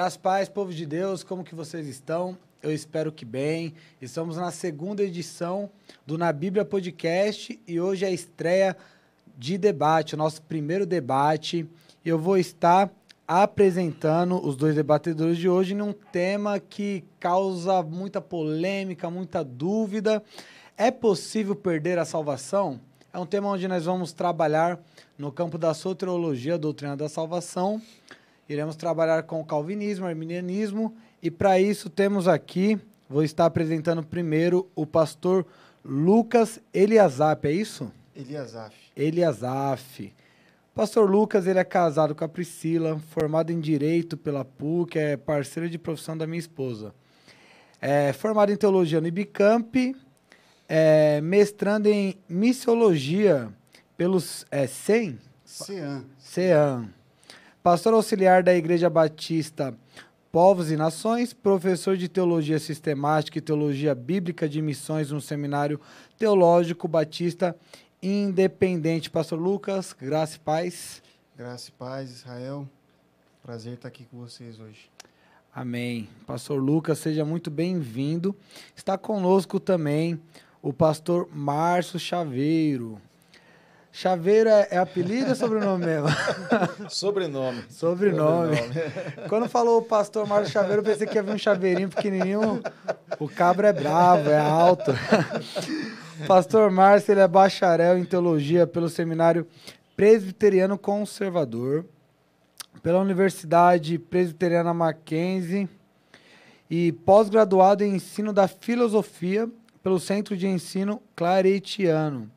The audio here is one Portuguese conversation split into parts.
Graças, paz, povo de Deus, como que vocês estão? Eu espero que bem. Estamos na segunda edição do Na Bíblia Podcast e hoje é a estreia de debate, o nosso primeiro debate. Eu vou estar apresentando os dois debatedores de hoje num tema que causa muita polêmica, muita dúvida. É possível perder a salvação? É um tema onde nós vamos trabalhar no campo da soteriologia, doutrina da salvação, Iremos trabalhar com o calvinismo, arminianismo, e para isso temos aqui, vou estar apresentando primeiro o pastor Lucas Eliasaf, é isso? Eliasaf. Eliasaf. Pastor Lucas, ele é casado com a Priscila, formado em Direito pela PUC, é parceiro de profissão da minha esposa. É formado em Teologia no Ibicamp, é mestrando em Missiologia pelos é, CEM? CEAM. CEAM pastor auxiliar da Igreja Batista Povos e Nações, professor de Teologia Sistemática e Teologia Bíblica de Missões no Seminário Teológico Batista Independente. Pastor Lucas, graça e paz. Graça e paz, Israel. Prazer estar aqui com vocês hoje. Amém. Pastor Lucas, seja muito bem-vindo. Está conosco também o pastor Márcio Chaveiro. Chaveiro é, é apelido ou sobrenome mesmo? Sobrenome. sobrenome. sobrenome. Quando falou o pastor Mário Chaveiro, eu pensei que ia vir um chaveirinho pequenininho. O cabra é bravo, é alto. pastor Márcio, ele é bacharel em teologia pelo Seminário Presbiteriano Conservador, pela Universidade Presbiteriana Mackenzie e pós-graduado em ensino da filosofia pelo Centro de Ensino Claretiano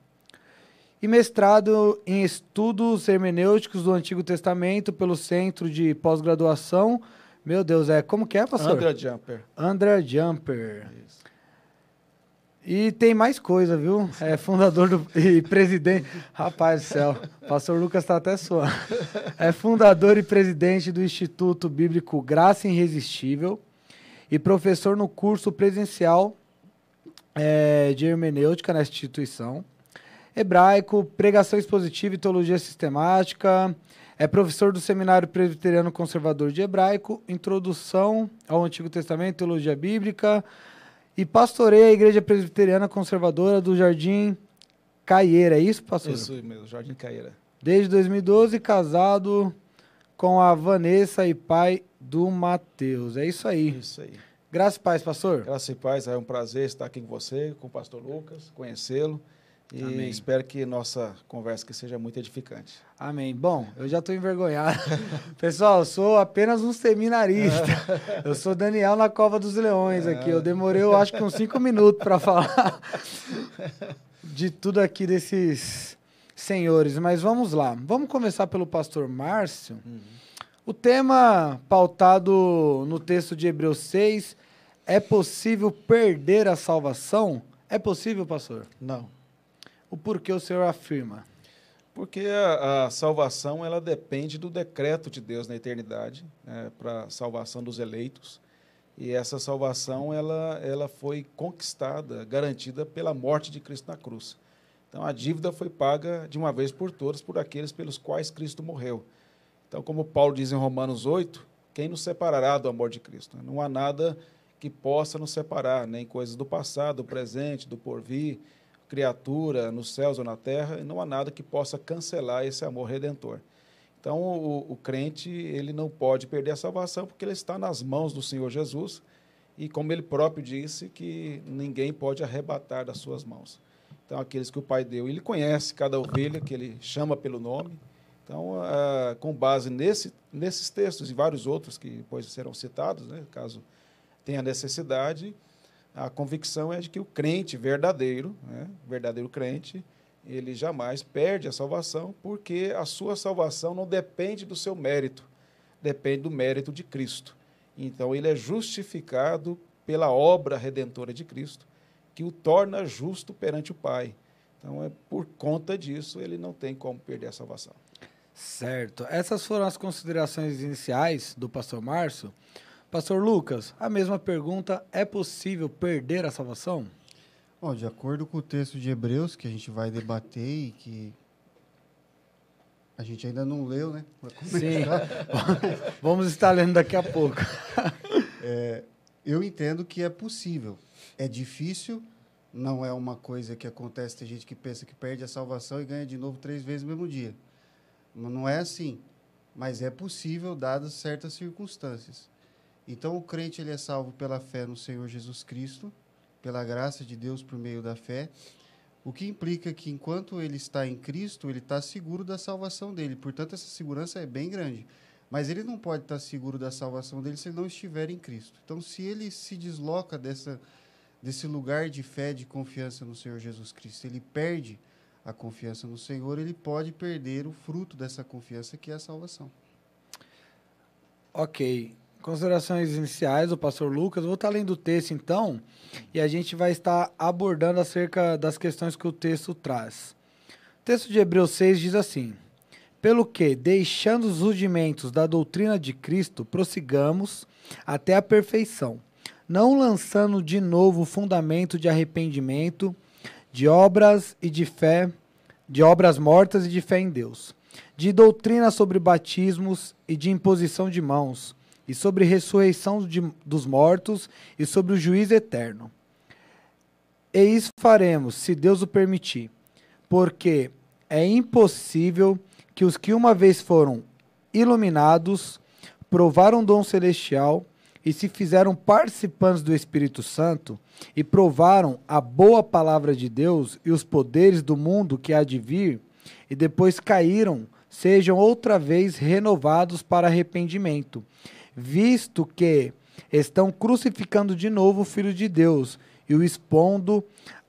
e mestrado em Estudos Hermenêuticos do Antigo Testamento pelo Centro de Pós-Graduação. Meu Deus, é como que é, pastor? André Jumper. André Jumper. Isso. E tem mais coisa, viu? É fundador do, e presidente. Rapaz do céu, pastor Lucas está até suando. É fundador e presidente do Instituto Bíblico Graça Irresistível e professor no curso presencial é, de hermenêutica na instituição hebraico, pregação expositiva e teologia sistemática. É professor do Seminário Presbiteriano Conservador de Hebraico, Introdução ao Antigo Testamento, Teologia Bíblica, e pastoreia a Igreja Presbiteriana Conservadora do Jardim Caieira. É isso, pastor? Isso mesmo, Jardim Caieira. Desde 2012, casado com a Vanessa e pai do Mateus. É isso aí. Isso aí. Graças e paz, pastor. Graças e paz, é um prazer estar aqui com você, com o pastor Lucas, conhecê-lo. E Amém. espero que nossa conversa que seja muito edificante. Amém. Bom, eu já estou envergonhado. Pessoal, eu sou apenas um seminarista. Eu sou Daniel na Cova dos Leões aqui. Eu demorei, eu acho que uns cinco minutos para falar de tudo aqui desses senhores. Mas vamos lá. Vamos começar pelo pastor Márcio. Uhum. O tema pautado no texto de Hebreus 6 é possível perder a salvação? É possível, pastor? Não o porquê o senhor afirma? Porque a, a salvação ela depende do decreto de Deus na eternidade né, para a salvação dos eleitos. E essa salvação ela, ela foi conquistada, garantida pela morte de Cristo na cruz. Então a dívida foi paga de uma vez por todas por aqueles pelos quais Cristo morreu. Então, como Paulo diz em Romanos 8, quem nos separará do amor de Cristo? Não há nada que possa nos separar, nem coisas do passado, do presente, do porvir, criatura nos céus ou na terra, e não há nada que possa cancelar esse amor redentor. Então, o, o, crente ele não pode perder a salvação porque ele está nas mãos do Senhor Jesus e, como ele próprio disse, que ninguém pode arrebatar das suas mãos. Então, aqueles que o Pai deu, ele conhece cada ovelha que ele chama pelo nome. Então, ah, com base nesse, nesses textos e vários outros que depois serão citados, né, caso tenha necessidade, a convicção é de que o crente verdadeiro, né, verdadeiro crente, ele jamais perde a salvação, porque a sua salvação não depende do seu mérito, depende do mérito de Cristo. Então ele é justificado pela obra redentora de Cristo, que o torna justo perante o Pai. Então é por conta disso ele não tem como perder a salvação. Certo. Essas foram as considerações iniciais do pastor Márcio. Pastor Lucas, a mesma pergunta: é possível perder a salvação? de acordo com o texto de Hebreus que a gente vai debater e que a gente ainda não leu, né? Sim. Vamos estar lendo daqui a pouco. é, eu entendo que é possível. É difícil, não é uma coisa que acontece. Tem gente que pensa que perde a salvação e ganha de novo três vezes no mesmo dia. Não é assim. Mas é possível, dadas certas circunstâncias. Então, o crente ele é salvo pela fé no Senhor Jesus Cristo, pela graça de Deus por meio da fé, o que implica que enquanto ele está em Cristo, ele está seguro da salvação dele. Portanto, essa segurança é bem grande. Mas ele não pode estar seguro da salvação dele se ele não estiver em Cristo. Então, se ele se desloca dessa, desse lugar de fé, de confiança no Senhor Jesus Cristo, ele perde a confiança no Senhor, ele pode perder o fruto dessa confiança que é a salvação. Ok. Considerações iniciais do pastor Lucas. Vou estar lendo o texto então, e a gente vai estar abordando acerca das questões que o texto traz. O texto de Hebreus 6 diz assim: Pelo que, deixando os rudimentos da doutrina de Cristo, prossigamos até a perfeição, não lançando de novo o fundamento de arrependimento, de obras e de fé, de obras mortas e de fé em Deus, de doutrina sobre batismos e de imposição de mãos e sobre ressurreição de, dos mortos e sobre o juízo eterno. E isso faremos, se Deus o permitir, porque é impossível que os que uma vez foram iluminados, provaram o dom celestial e se fizeram participantes do Espírito Santo e provaram a boa palavra de Deus e os poderes do mundo que há de vir, e depois caíram, sejam outra vez renovados para arrependimento visto que estão crucificando de novo o Filho de Deus e o expondo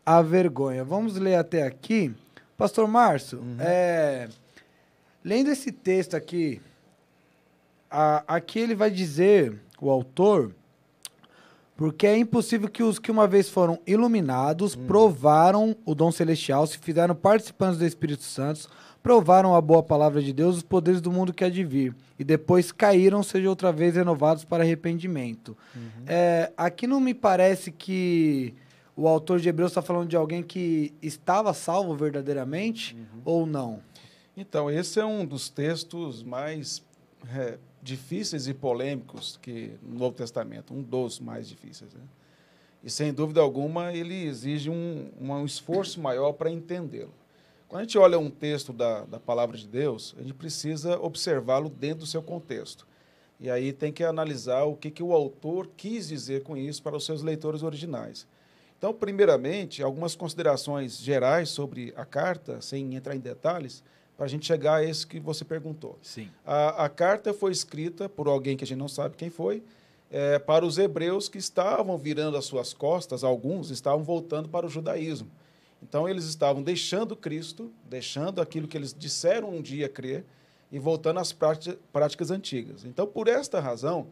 à vergonha. Vamos ler até aqui. Pastor Márcio, uhum. é, lendo esse texto aqui, a, aqui ele vai dizer, o autor, porque é impossível que os que uma vez foram iluminados, uhum. provaram o dom celestial, se fizeram participantes do Espírito Santo, provaram a boa palavra de Deus os poderes do mundo que há de vir, e depois caíram, seja outra vez renovados para arrependimento. Uhum. É, aqui não me parece que o autor de Hebreus está falando de alguém que estava salvo verdadeiramente uhum. ou não. Então, esse é um dos textos mais é, difíceis e polêmicos que no Novo Testamento, um dos mais difíceis. Né? E, sem dúvida alguma, ele exige um, um esforço maior para entendê-lo. Quando a gente olha um texto da, da palavra de Deus, a gente precisa observá-lo dentro do seu contexto. E aí tem que analisar o que, que o autor quis dizer com isso para os seus leitores originais. Então, primeiramente, algumas considerações gerais sobre a carta, sem entrar em detalhes, para a gente chegar a esse que você perguntou. Sim. A, a, carta foi escrita por alguém que a gente não sabe quem foi, é, para os hebreus que estavam virando as suas costas, alguns estavam voltando para o judaísmo. Então, eles estavam deixando Cristo, deixando aquilo que eles disseram um dia crer e voltando às práticas antigas. Então, por esta razão,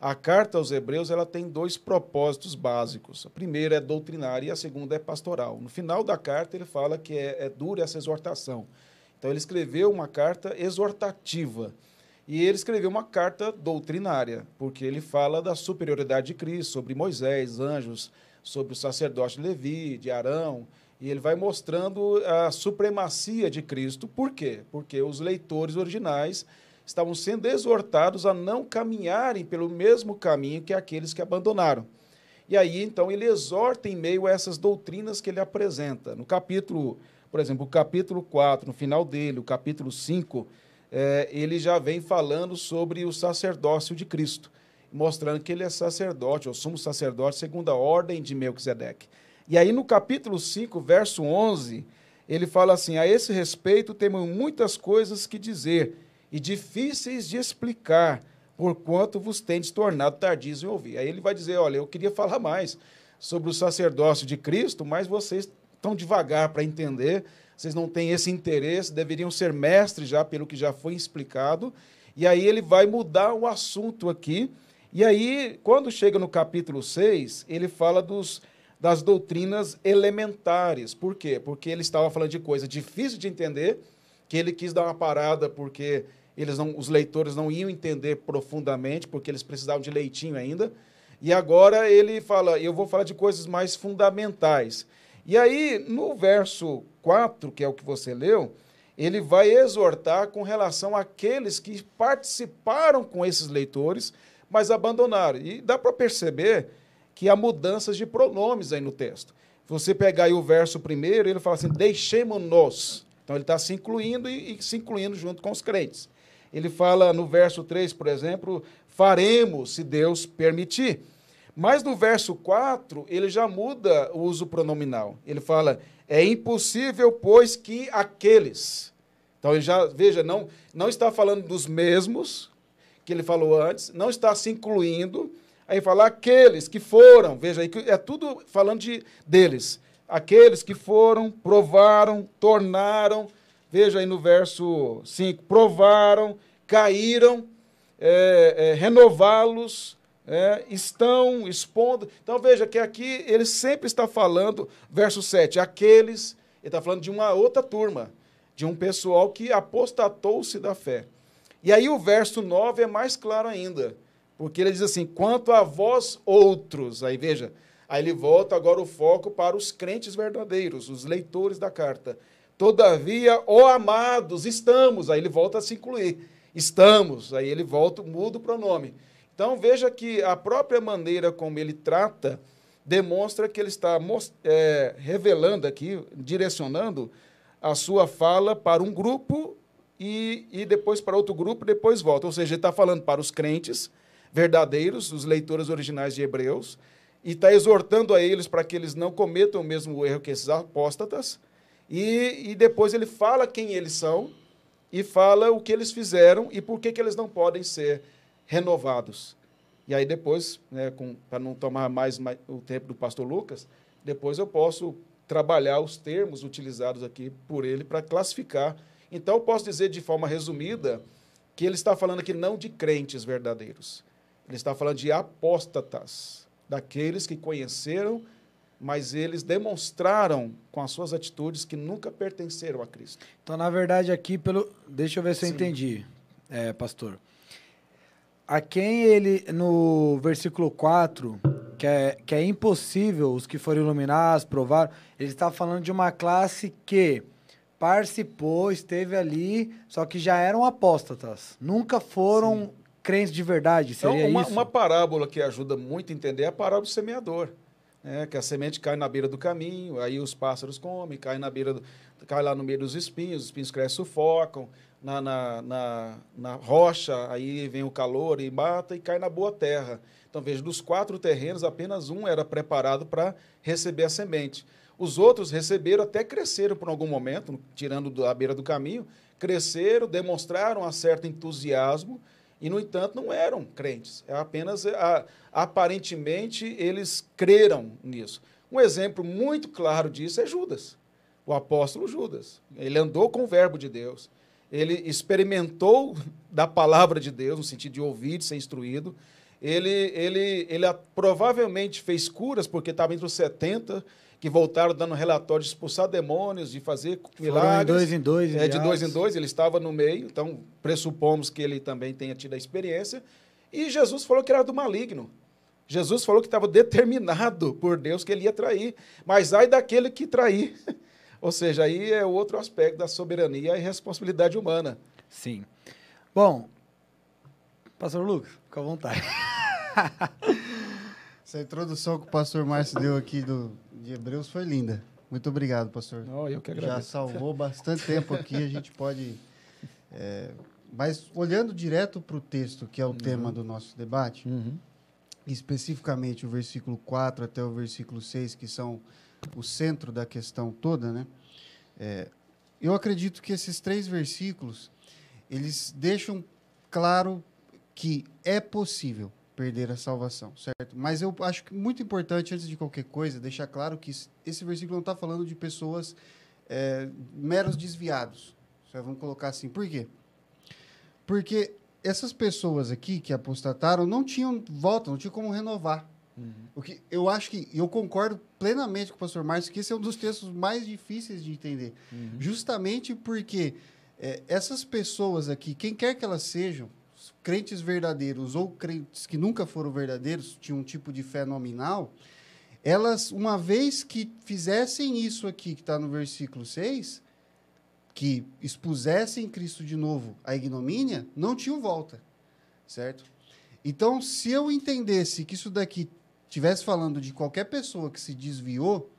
a carta aos Hebreus ela tem dois propósitos básicos. A primeira é doutrinária e a segunda é pastoral. No final da carta, ele fala que é, é dura essa exortação. Então, ele escreveu uma carta exortativa. E ele escreveu uma carta doutrinária, porque ele fala da superioridade de Cristo sobre Moisés, anjos, sobre o sacerdote Levi, de Arão, e ele vai mostrando a supremacia de Cristo. Por quê? Porque os leitores originais estavam sendo exortados a não caminharem pelo mesmo caminho que aqueles que abandonaram. E aí, então, ele exorta em meio a essas doutrinas que ele apresenta. No capítulo, por exemplo, o capítulo 4, no final dele, o capítulo 5, é, ele já vem falando sobre o sacerdócio de Cristo, mostrando que ele é sacerdote, ou sumo sacerdote, segundo a ordem de Melquisedeque. E aí, no capítulo 5, verso 11, ele fala assim: A esse respeito temos muitas coisas que dizer e difíceis de explicar, porquanto vos tendes tornado tardios em ouvir. Aí ele vai dizer: Olha, eu queria falar mais sobre o sacerdócio de Cristo, mas vocês estão devagar para entender, vocês não têm esse interesse, deveriam ser mestres já pelo que já foi explicado. E aí ele vai mudar o assunto aqui. E aí, quando chega no capítulo 6, ele fala dos das doutrinas elementares. Por quê? Porque ele estava falando de coisa difícil de entender, que ele quis dar uma parada porque eles não, os leitores não iam entender profundamente, porque eles precisavam de leitinho ainda. E agora ele fala, eu vou falar de coisas mais fundamentais. E aí, no verso 4, que é o que você leu, ele vai exortar com relação àqueles que participaram com esses leitores, mas abandonaram. E dá para perceber que há mudanças de pronomes aí no texto. Você pegar aí o verso primeiro, ele fala assim: deixemos-nos. Então ele está se incluindo e, e, se incluindo junto com os crentes. Ele fala no verso 3, por exemplo, faremos se Deus permitir. Mas no verso 4, ele já muda o uso pronominal. Ele fala: é impossível, pois, que aqueles. Então ele já, veja, não, não está falando dos mesmos que ele falou antes, não está se incluindo, Aí fala aqueles que foram, veja aí, é tudo falando de deles. Aqueles que foram, provaram, tornaram, veja aí no verso 5, provaram, caíram, é, é, renová-los, é, estão expondo. Então veja que aqui ele sempre está falando, verso 7, aqueles, ele está falando de uma outra turma, de um pessoal que apostatou-se da fé. E aí o verso 9 é mais claro ainda. Porque ele diz assim: quanto a vós outros. Aí veja, aí ele volta agora o foco para os crentes verdadeiros, os leitores da carta. Todavia, ó amados, estamos. Aí ele volta a se incluir. Estamos. Aí ele volta, muda o pronome. Então veja que a própria maneira como ele trata demonstra que ele está é, revelando aqui, direcionando a sua fala para um grupo e, e depois para outro grupo, depois volta. Ou seja, ele está falando para os crentes verdadeiros, os leitores originais de Hebreus, e está exortando a eles para que eles não cometam o mesmo erro que esses apóstatas. E, e depois ele fala quem eles são e fala o que eles fizeram e por que, que eles não podem ser renovados. E aí depois, né, para não tomar mais, mais o tempo do pastor Lucas, depois eu posso trabalhar os termos utilizados aqui por ele para classificar. Então, eu posso dizer de forma resumida que ele está falando aqui não de crentes verdadeiros, ele está falando de apóstatas, daqueles que conheceram, mas eles demonstraram com as suas atitudes que nunca pertenceram a Cristo. Então, na verdade, aqui, pelo. Deixa eu ver se Sim. eu entendi, é, pastor. A quem ele, no versículo 4, que é, que é impossível os que foram iluminados, provar, ele está falando de uma classe que participou, esteve ali, só que já eram apóstatas. Nunca foram Sim crentes de verdade, então, seria então, uma, isso? Uma parábola que ajuda muito a entender é a parábola do semeador. Né? Que a semente cai na beira do caminho, aí os pássaros comem, cai na beira do, cai lá no meio dos espinhos, os espinhos crescem, sufocam, na, na, na, na, rocha, aí vem o calor e mata e cai na boa terra. Então veja, dos quatro terrenos, apenas um era preparado para receber a semente. Os outros receberam até cresceram por algum momento, tirando da beira do caminho, cresceram, demonstraram um certo entusiasmo, e, no entanto, não eram crentes. é Apenas, é, aparentemente, eles creram nisso. Um exemplo muito claro disso é Judas, o apóstolo Judas. Ele andou com o verbo de Deus. Ele experimentou da palavra de Deus, no sentido de ouvir, de ser instruído. Ele, ele, ele provavelmente fez curas, porque estava entre os 70 que voltaram dando relatório de expulsar demônios, de fazer milagres. de dois em dois. É, de dois em dois, ele estava no meio, então pressupomos que ele também tenha tido a experiência. E Jesus falou que era do maligno. Jesus falou que estava determinado por Deus que ele ia trair. Mas ai daquele que trair. Ou seja, aí é outro aspecto da soberania e responsabilidade humana. Sim. Bom, pastor Lucas, fica à vontade. Essa introdução que o pastor Márcio deu aqui do, de Hebreus foi linda. Muito obrigado, pastor. eu que agradeço. Já salvou bastante tempo aqui, a gente pode. É, mas olhando direto para o texto, que é o uhum. tema do nosso debate, uhum. especificamente o versículo 4 até o versículo 6, que são o centro da questão toda, né? É, eu acredito que esses três versículos eles deixam claro que é possível perder a salvação, certo? Mas eu acho que muito importante, antes de qualquer coisa, deixar claro que esse versículo não está falando de pessoas é, meros desviados. Só vamos colocar assim. Por quê? Porque essas pessoas aqui que apostataram não tinham volta, não tinham como renovar. Uhum. O que eu acho que eu concordo plenamente com o pastor Márcio que esse é um dos textos mais difíceis de entender, uhum. justamente porque é, essas pessoas aqui, quem quer que elas sejam, crentes verdadeiros ou crentes que nunca foram verdadeiros, tinham um tipo de fé nominal, elas, uma vez que fizessem isso aqui, que está no versículo 6, que expusessem Cristo de novo à ignomínia, não tinham volta, certo? Então, se eu entendesse que isso daqui tivesse falando de qualquer pessoa que se desviou,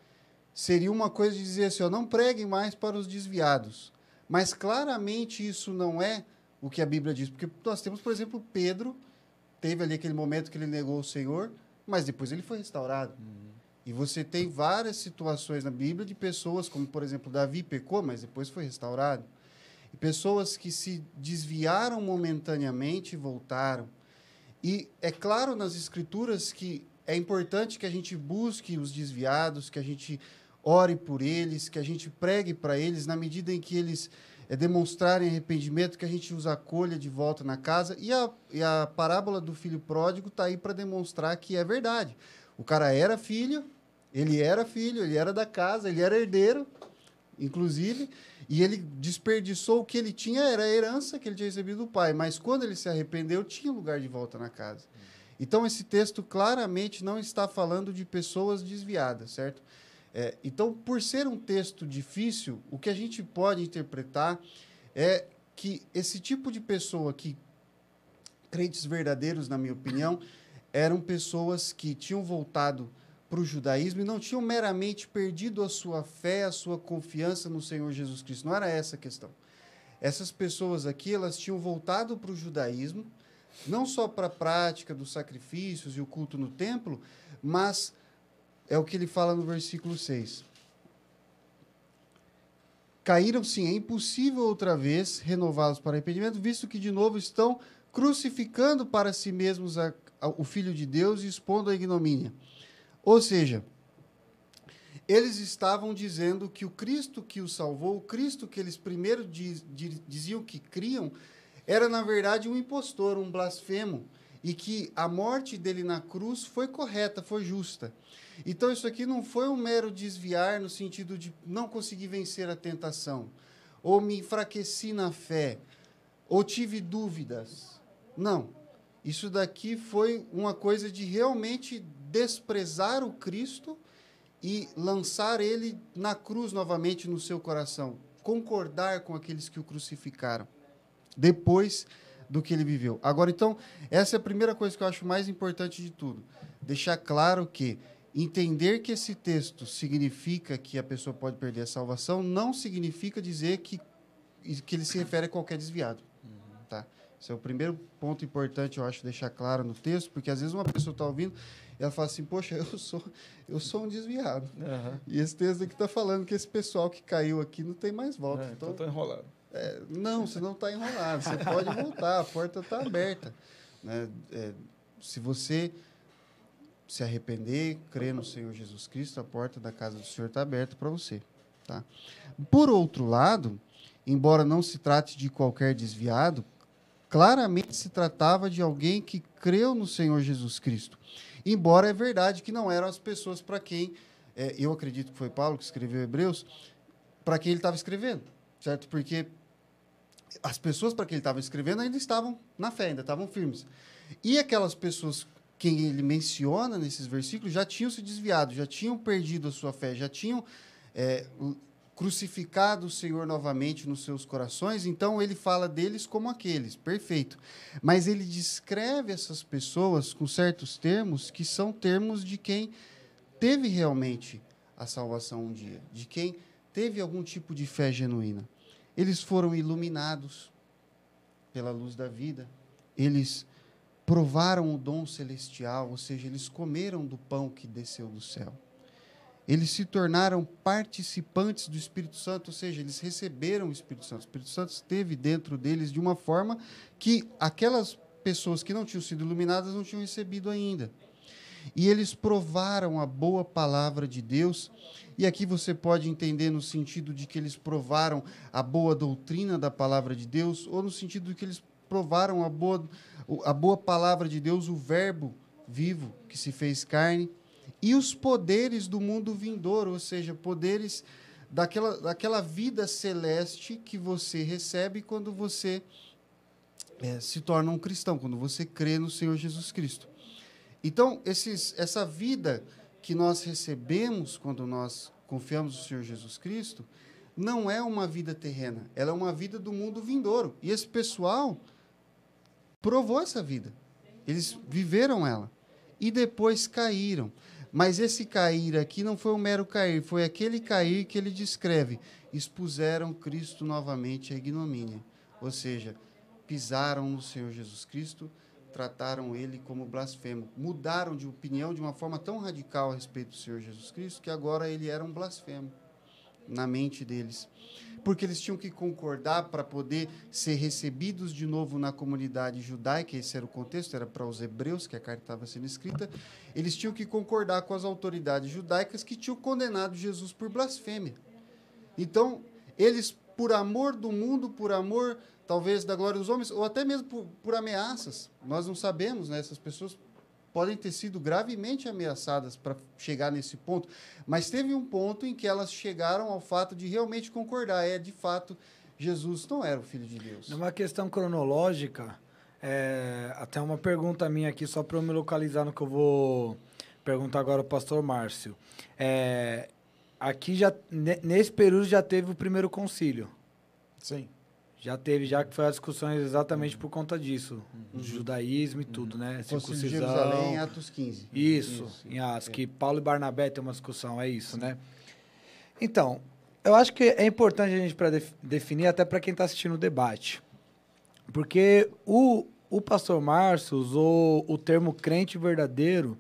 seria uma coisa de dizer assim, ó, não preguem mais para os desviados. Mas claramente isso não é, o que a Bíblia diz. Porque nós temos, por exemplo, Pedro, teve ali aquele momento que ele negou o Senhor, mas depois ele foi restaurado. Uhum. E você tem várias situações na Bíblia de pessoas, como por exemplo Davi pecou, mas depois foi restaurado. E pessoas que se desviaram momentaneamente e voltaram. E é claro nas Escrituras que é importante que a gente busque os desviados, que a gente ore por eles, que a gente pregue para eles na medida em que eles é demonstrarem arrependimento, que a gente os acolha de volta na casa. E a, e a parábola do filho pródigo está aí para demonstrar que é verdade. O cara era filho, ele era filho, ele era da casa, ele era herdeiro, inclusive, e ele desperdiçou o que ele tinha, era a herança que ele tinha recebido do pai. Mas quando ele se arrependeu, tinha lugar de volta na casa. Uhum. Então, esse texto claramente não está falando de pessoas desviadas, certo? É, então, por ser um texto difícil, o que a gente pode interpretar é que esse tipo de pessoa que, crentes verdadeiros, na minha opinião, eram pessoas que tinham voltado para o judaísmo e não tinham meramente perdido a sua fé, a sua confiança no Senhor Jesus Cristo. Não era essa a questão. Essas pessoas aqui, elas tinham voltado para o judaísmo, não só para a prática dos sacrifícios e o culto no templo, mas é o que ele fala no versículo 6. caíram sim, é impossível outra vez renová-los para arrependimento, visto que de novo estão crucificando para si mesmos a, a, o Filho de Deus e expondo a ignomínia. Ou seja, eles estavam dizendo que o Cristo que os salvou, o Cristo que eles primeiro diz, diz, diziam que criam, era na verdade um impostor, um blasfemo e que a morte dele na cruz foi correta, foi justa. Então isso aqui não foi um mero desviar no sentido de não conseguir vencer a tentação, ou me enfraqueci na fé, ou tive dúvidas. Não. Isso daqui foi uma coisa de realmente desprezar o Cristo e lançar ele na cruz novamente no seu coração, concordar com aqueles que o crucificaram. Depois, do que ele viveu. Agora, então, essa é a primeira coisa que eu acho mais importante de tudo. Deixar claro que entender que esse texto significa que a pessoa pode perder a salvação não significa dizer que, que ele se refere a qualquer desviado. Tá? Esse é o primeiro ponto importante, eu acho, deixar claro no texto, porque às vezes uma pessoa está ouvindo e ela fala assim, poxa, eu sou, eu sou um desviado. Uhum. E esse texto aqui está falando que esse pessoal que caiu aqui não tem mais volta. É, então, então tá enrolado. É, não, você não está enrolado, você pode voltar, a porta está aberta. Né? É, se você se arrepender, crer no Senhor Jesus Cristo, a porta da casa do Senhor está aberta para você. Tá? Por outro lado, embora não se trate de qualquer desviado, claramente se tratava de alguém que creu no Senhor Jesus Cristo. Embora é verdade que não eram as pessoas para quem, é, eu acredito que foi Paulo que escreveu Hebreus, para quem ele estava escrevendo, certo? Porque as pessoas para quem ele estava escrevendo ainda estavam na fé, ainda estavam firmes. E aquelas pessoas que ele menciona nesses versículos já tinham se desviado, já tinham perdido a sua fé, já tinham é, crucificado o Senhor novamente nos seus corações, então ele fala deles como aqueles, perfeito. Mas ele descreve essas pessoas com certos termos que são termos de quem teve realmente a salvação um dia, de quem teve algum tipo de fé genuína. Eles foram iluminados pela luz da vida. Eles provaram o dom celestial, ou seja, eles comeram do pão que desceu do céu. Eles se tornaram participantes do Espírito Santo, ou seja, eles receberam o Espírito Santo. O Espírito Santo esteve dentro deles de uma forma que aquelas pessoas que não tinham sido iluminadas não tinham recebido ainda. E eles provaram a boa palavra de Deus. E aqui você pode entender no sentido de que eles provaram a boa doutrina da palavra de Deus, ou no sentido de que eles provaram a boa, a boa palavra de Deus, o Verbo vivo que se fez carne, e os poderes do mundo vindouro, ou seja, poderes daquela, daquela vida celeste que você recebe quando você é, se torna um cristão, quando você crê no Senhor Jesus Cristo. Então, esses, essa vida que nós recebemos quando nós confiamos no Senhor Jesus Cristo não é uma vida terrena, ela é uma vida do mundo vindouro. E esse pessoal provou essa vida. Eles viveram ela e depois caíram. Mas esse cair aqui não foi um mero cair, foi aquele cair que ele descreve. Expuseram Cristo novamente à ignomínia. Ou seja, pisaram no Senhor Jesus Cristo, trataram ele como blasfemo. Mudaram de opinião de uma forma tão radical a respeito do Senhor Jesus Cristo que agora ele era um blasfemo na mente deles. Porque eles tinham que concordar para poder ser recebidos de novo na comunidade judaica, esse era o contexto, era para os hebreus que a carta estava sendo escrita. Eles tinham que concordar com as autoridades judaicas que tinham condenado Jesus por blasfêmia. Então, eles, por amor do mundo, por amor talvez da glória dos homens, ou até mesmo por, por ameaças. Nós não sabemos, né? Essas pessoas podem ter sido gravemente ameaçadas para chegar nesse ponto, mas teve um ponto em que elas chegaram ao fato de realmente concordar, é de fato Jesus não era o filho de Deus. Numa questão cronológica, é, até uma pergunta minha aqui só para eu me localizar no que eu vou perguntar agora ao pastor Márcio. É, aqui já nesse período já teve o primeiro concílio. Sim. Já teve, já que foi as discussões exatamente por conta disso. Uhum. Judaísmo e uhum. tudo, né? Circuncisão. Jerusalém em Atos 15. Isso, isso. em Atos. É. Que Paulo e Barnabé tem uma discussão, é isso, Sim. né? Então, eu acho que é importante a gente para definir, até para quem está assistindo o debate. Porque o, o pastor Márcio usou o termo crente verdadeiro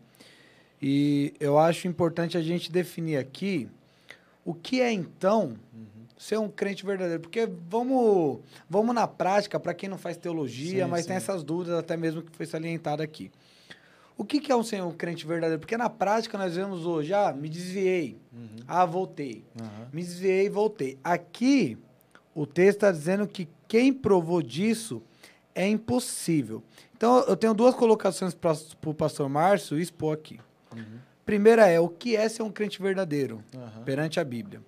e eu acho importante a gente definir aqui o que é, então, uhum ser um crente verdadeiro. Porque vamos, vamos na prática, para quem não faz teologia, sim, mas sim. tem essas dúvidas, até mesmo que foi salientado aqui. O que, que é um ser um crente verdadeiro? Porque na prática nós vemos hoje, ah, me desviei, uhum. ah, voltei. Uhum. Me desviei, voltei. Aqui, o texto está dizendo que quem provou disso é impossível. Então, eu tenho duas colocações para o pastor Márcio expor aqui. Uhum. Primeira é, o que é ser um crente verdadeiro perante a Bíblia?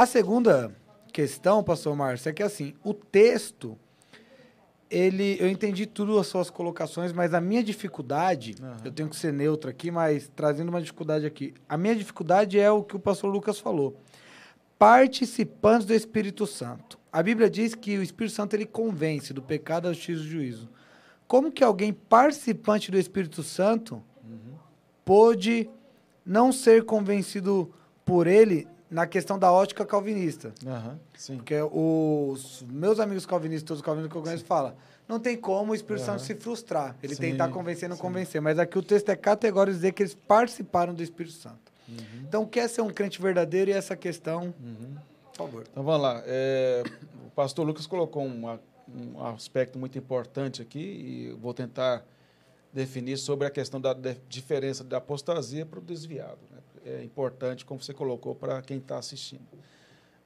A segunda questão, pastor Márcio, é que assim, o texto ele eu entendi tudo as suas colocações, mas a minha dificuldade, uhum. eu tenho que ser neutro aqui, mas trazendo uma dificuldade aqui. A minha dificuldade é o que o pastor Lucas falou. Participantes do Espírito Santo. A Bíblia diz que o Espírito Santo ele convence do pecado ao justiça e juízo. Como que alguém participante do Espírito Santo uhum. pôde não ser convencido por ele na questão da ótica calvinista. Uhum, sim. Porque os meus amigos calvinistas, todos os calvinistas que eu conheço, falam, não tem como o Espírito uhum. Santo se frustrar. Ele sim, tentar convencer não sim. convencer. Mas aqui o texto é categórico dizer que eles participaram do Espírito Santo. Uhum. Então, quer ser um crente verdadeiro e essa questão... Uhum. Por favor. Então, vamos lá. É, o pastor Lucas colocou uma, um aspecto muito importante aqui e vou tentar definir sobre a questão da diferença da apostasia para o desviado. Né? é, importante, como você colocou, para quem está assistindo.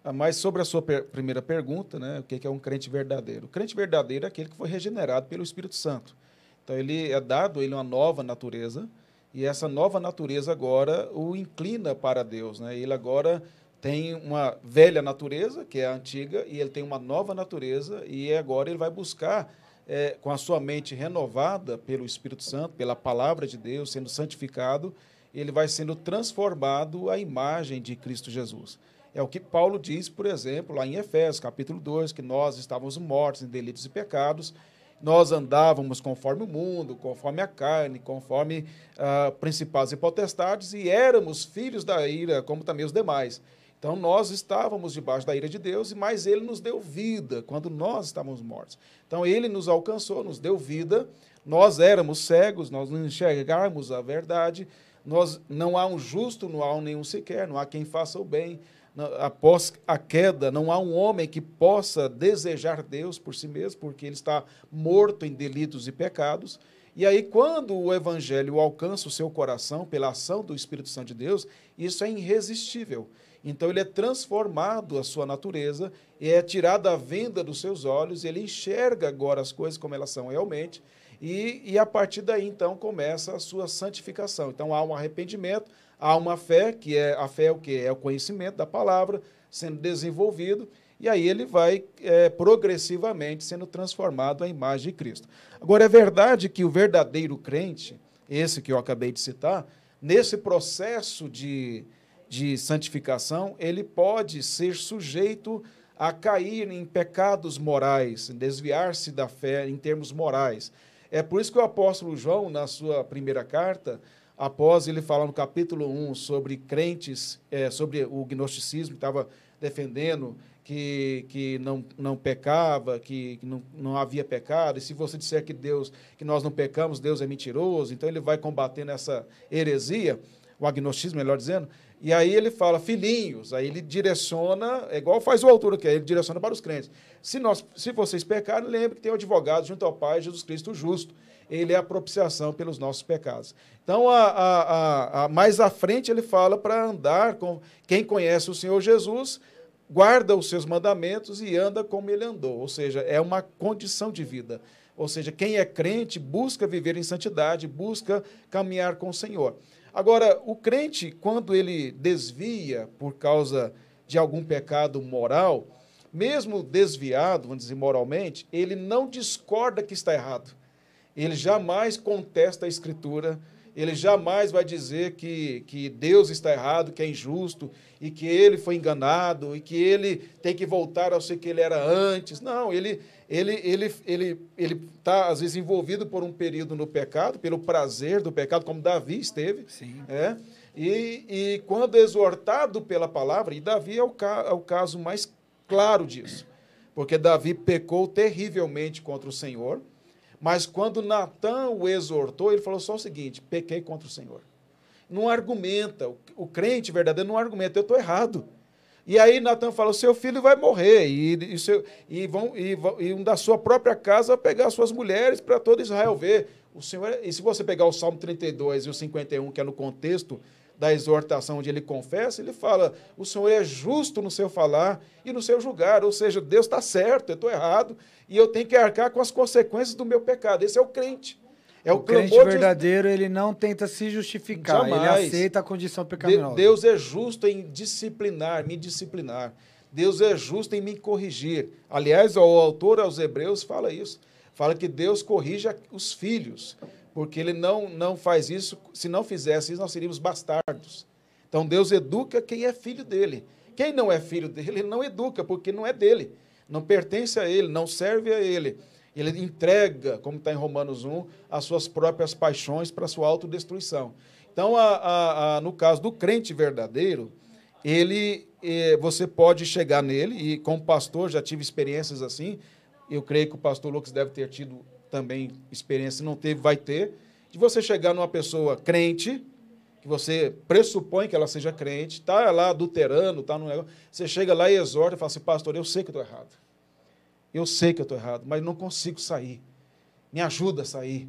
Ah, mas sobre a sua per primeira pergunta, né, o que é um crente verdadeiro? O crente verdadeiro é aquele que foi regenerado pelo Espírito Santo. Então, ele é dado ele é uma nova natureza, e essa nova natureza agora o inclina para Deus. Né? Ele agora tem uma velha natureza, que é a antiga, e ele tem uma nova natureza, e agora ele vai buscar é, com a sua mente renovada pelo Espírito Santo, pela palavra de Deus, sendo santificado, ele vai sendo transformado à imagem de Cristo Jesus. É o que Paulo diz, por exemplo, lá em Efésios, capítulo 2, que nós estávamos mortos em delitos e pecados, nós andávamos conforme o mundo, conforme a carne, conforme ah, principais e potestades, e éramos filhos da ira, como também os demais. Então nós estávamos debaixo da ira de Deus, mas ele nos deu vida quando nós estávamos mortos. Então ele nos alcançou, nos deu vida. Nós éramos cegos, nós não enxergávamos a verdade, nós não há um justo, não há um nenhum sequer, não há quem faça o bem. após a queda, não há um homem que possa desejar Deus por si mesmo, porque ele está morto em delitos e pecados. E aí, quando o evangelho alcança o seu coração pela ação do Espírito Santo de Deus, isso é irresistível. Então, ele é transformado a sua natureza, é tirada a venda dos seus olhos, ele enxerga agora as coisas como elas são realmente e, e a partir daí, então, começa a sua santificação. Então, há um arrependimento, há uma fé, que é a fé é o que? É o conhecimento da palavra sendo desenvolvido, e aí ele vai é, progressivamente sendo transformado à imagem de Cristo. Agora, é verdade que o verdadeiro crente, esse que eu acabei de citar, nesse processo de, de santificação, ele pode ser sujeito a cair em pecados morais, desviar-se da fé em termos morais. É por isso que o apóstolo João, na sua primeira carta, após ele falar no capítulo 1 sobre crentes, é, sobre o gnosticismo, estava defendendo que, que não, não pecava, que, que, não, não havia pecado, e se você disser que Deus, que nós não pecamos, Deus é mentiroso, então ele vai combatendo essa heresia, o agnosticismo, melhor dizendo, e aí ele fala, filhinhos, aí ele direciona, é igual faz o autor que ele direciona para os crentes. Se, nós, se vocês pecarem, lembre que tem o um advogado junto ao Pai, Jesus Cristo justo. Ele é a propiciação pelos nossos pecados. Então, a, a, a, mais à frente ele fala para andar com quem conhece o Senhor Jesus, guarda os seus mandamentos e anda como ele andou. Ou seja, é uma condição de vida. Ou seja, quem é crente busca viver em santidade, busca caminhar com o Senhor. Agora, o crente, quando ele desvia por causa de algum pecado moral, mesmo desviado, vamos dizer, moralmente, ele não discorda que está errado. Ele jamais contesta a Escritura, ele jamais vai dizer que, que Deus está errado, que é injusto, e que ele foi enganado, e que ele tem que voltar ao ser que ele era antes. Não, ele, ele ele ele ele está às vezes envolvido por um período no pecado, pelo prazer do pecado, como Davi esteve. Sim. É? E, e quando exortado pela palavra, e Davi é o, ca, é o caso mais claro disso, porque Davi pecou terrivelmente contra o Senhor, mas quando Natan o exortou, ele falou só o seguinte: pequei contra o Senhor. Não argumenta, o, o crente verdadeiro não argumenta, eu estou errado. E aí Natan fala: seu filho vai morrer, e, e, seu, e, vão, e, e um da sua própria casa pegar suas mulheres para todo Israel ver. O Senhor, é, e se você pegar o Salmo 32 e o 51, que é no contexto da exortação onde ele confessa, ele fala: o Senhor é justo no seu falar e no seu julgar, ou seja, Deus está certo, eu estou errado, e eu tenho que arcar com as consequências do meu pecado. Esse é o crente. É o, o crente verdadeiro, ele não tenta se justificar, Jamais. ele aceita a condição pecaminosa. Deus é justo em disciplinar, me disciplinar. Deus é justo em me corrigir. Aliás, o autor aos Hebreus fala isso. Fala que Deus corrige os filhos, porque ele não, não faz isso. Se não fizesse isso, nós seríamos bastardos. Então Deus educa quem é filho dele. Quem não é filho dele, ele não educa, porque não é dele. Não pertence a ele, não serve a ele. Ele entrega, como está em Romanos 1, as suas próprias paixões para a sua autodestruição. Então, a, a, a, no caso do crente verdadeiro, ele, eh, você pode chegar nele, e como pastor já tive experiências assim, eu creio que o pastor Lucas deve ter tido também experiência, não teve, vai ter, de você chegar numa pessoa crente, que você pressupõe que ela seja crente, está lá adulterando, está no negócio, você chega lá e exorta e fala assim, pastor, eu sei que estou errado. Eu sei que eu estou errado, mas não consigo sair. Me ajuda a sair.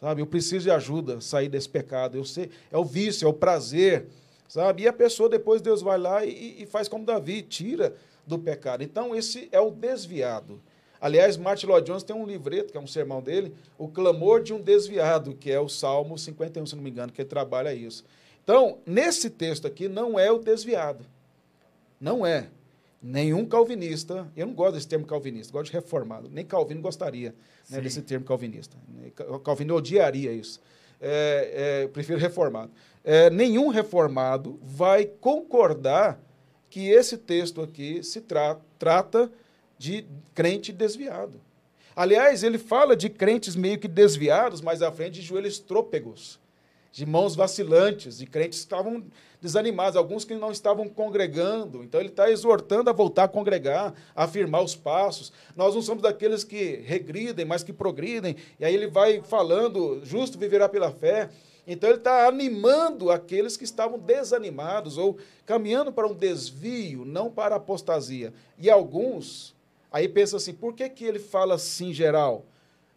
Sabe? Eu preciso de ajuda a sair desse pecado. Eu sei, é o vício, é o prazer. Sabe? E a pessoa, depois Deus vai lá e, e faz como Davi, tira do pecado. Então, esse é o desviado. Aliás, Martin Lloyd Jones tem um livreto, que é um sermão dele, O Clamor de um Desviado, que é o Salmo 51, se não me engano, que ele trabalha isso. Então, nesse texto aqui, não é o desviado. Não é nenhum calvinista, eu não gosto desse termo calvinista, gosto de reformado, nem Calvino gostaria né, desse termo calvinista. Calvino odiaria isso. É, é, prefiro reformado. É, nenhum reformado vai concordar que esse texto aqui se tra trata de crente desviado. Aliás, ele fala de crentes meio que desviados, mais à frente, de joelhos trôpegos de mãos vacilantes, de crentes que estavam desanimados, alguns que não estavam congregando. Então ele está exortando a voltar a congregar, a afirmar os passos. Nós não somos daqueles que regridem, mas que progridem. E aí ele vai falando: justo viverá pela fé. Então ele está animando aqueles que estavam desanimados ou caminhando para um desvio, não para apostasia. E alguns aí pensam assim: por que, que ele fala assim em geral?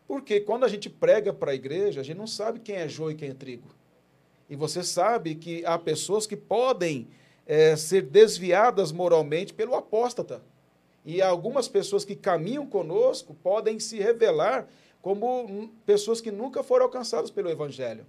Porque quando a gente prega para a igreja, a gente não sabe quem é joio e quem é trigo. E você sabe que há pessoas que podem é, ser desviadas moralmente pelo apóstata. E algumas pessoas que caminham conosco podem se revelar como hum, pessoas que nunca foram alcançadas pelo Evangelho.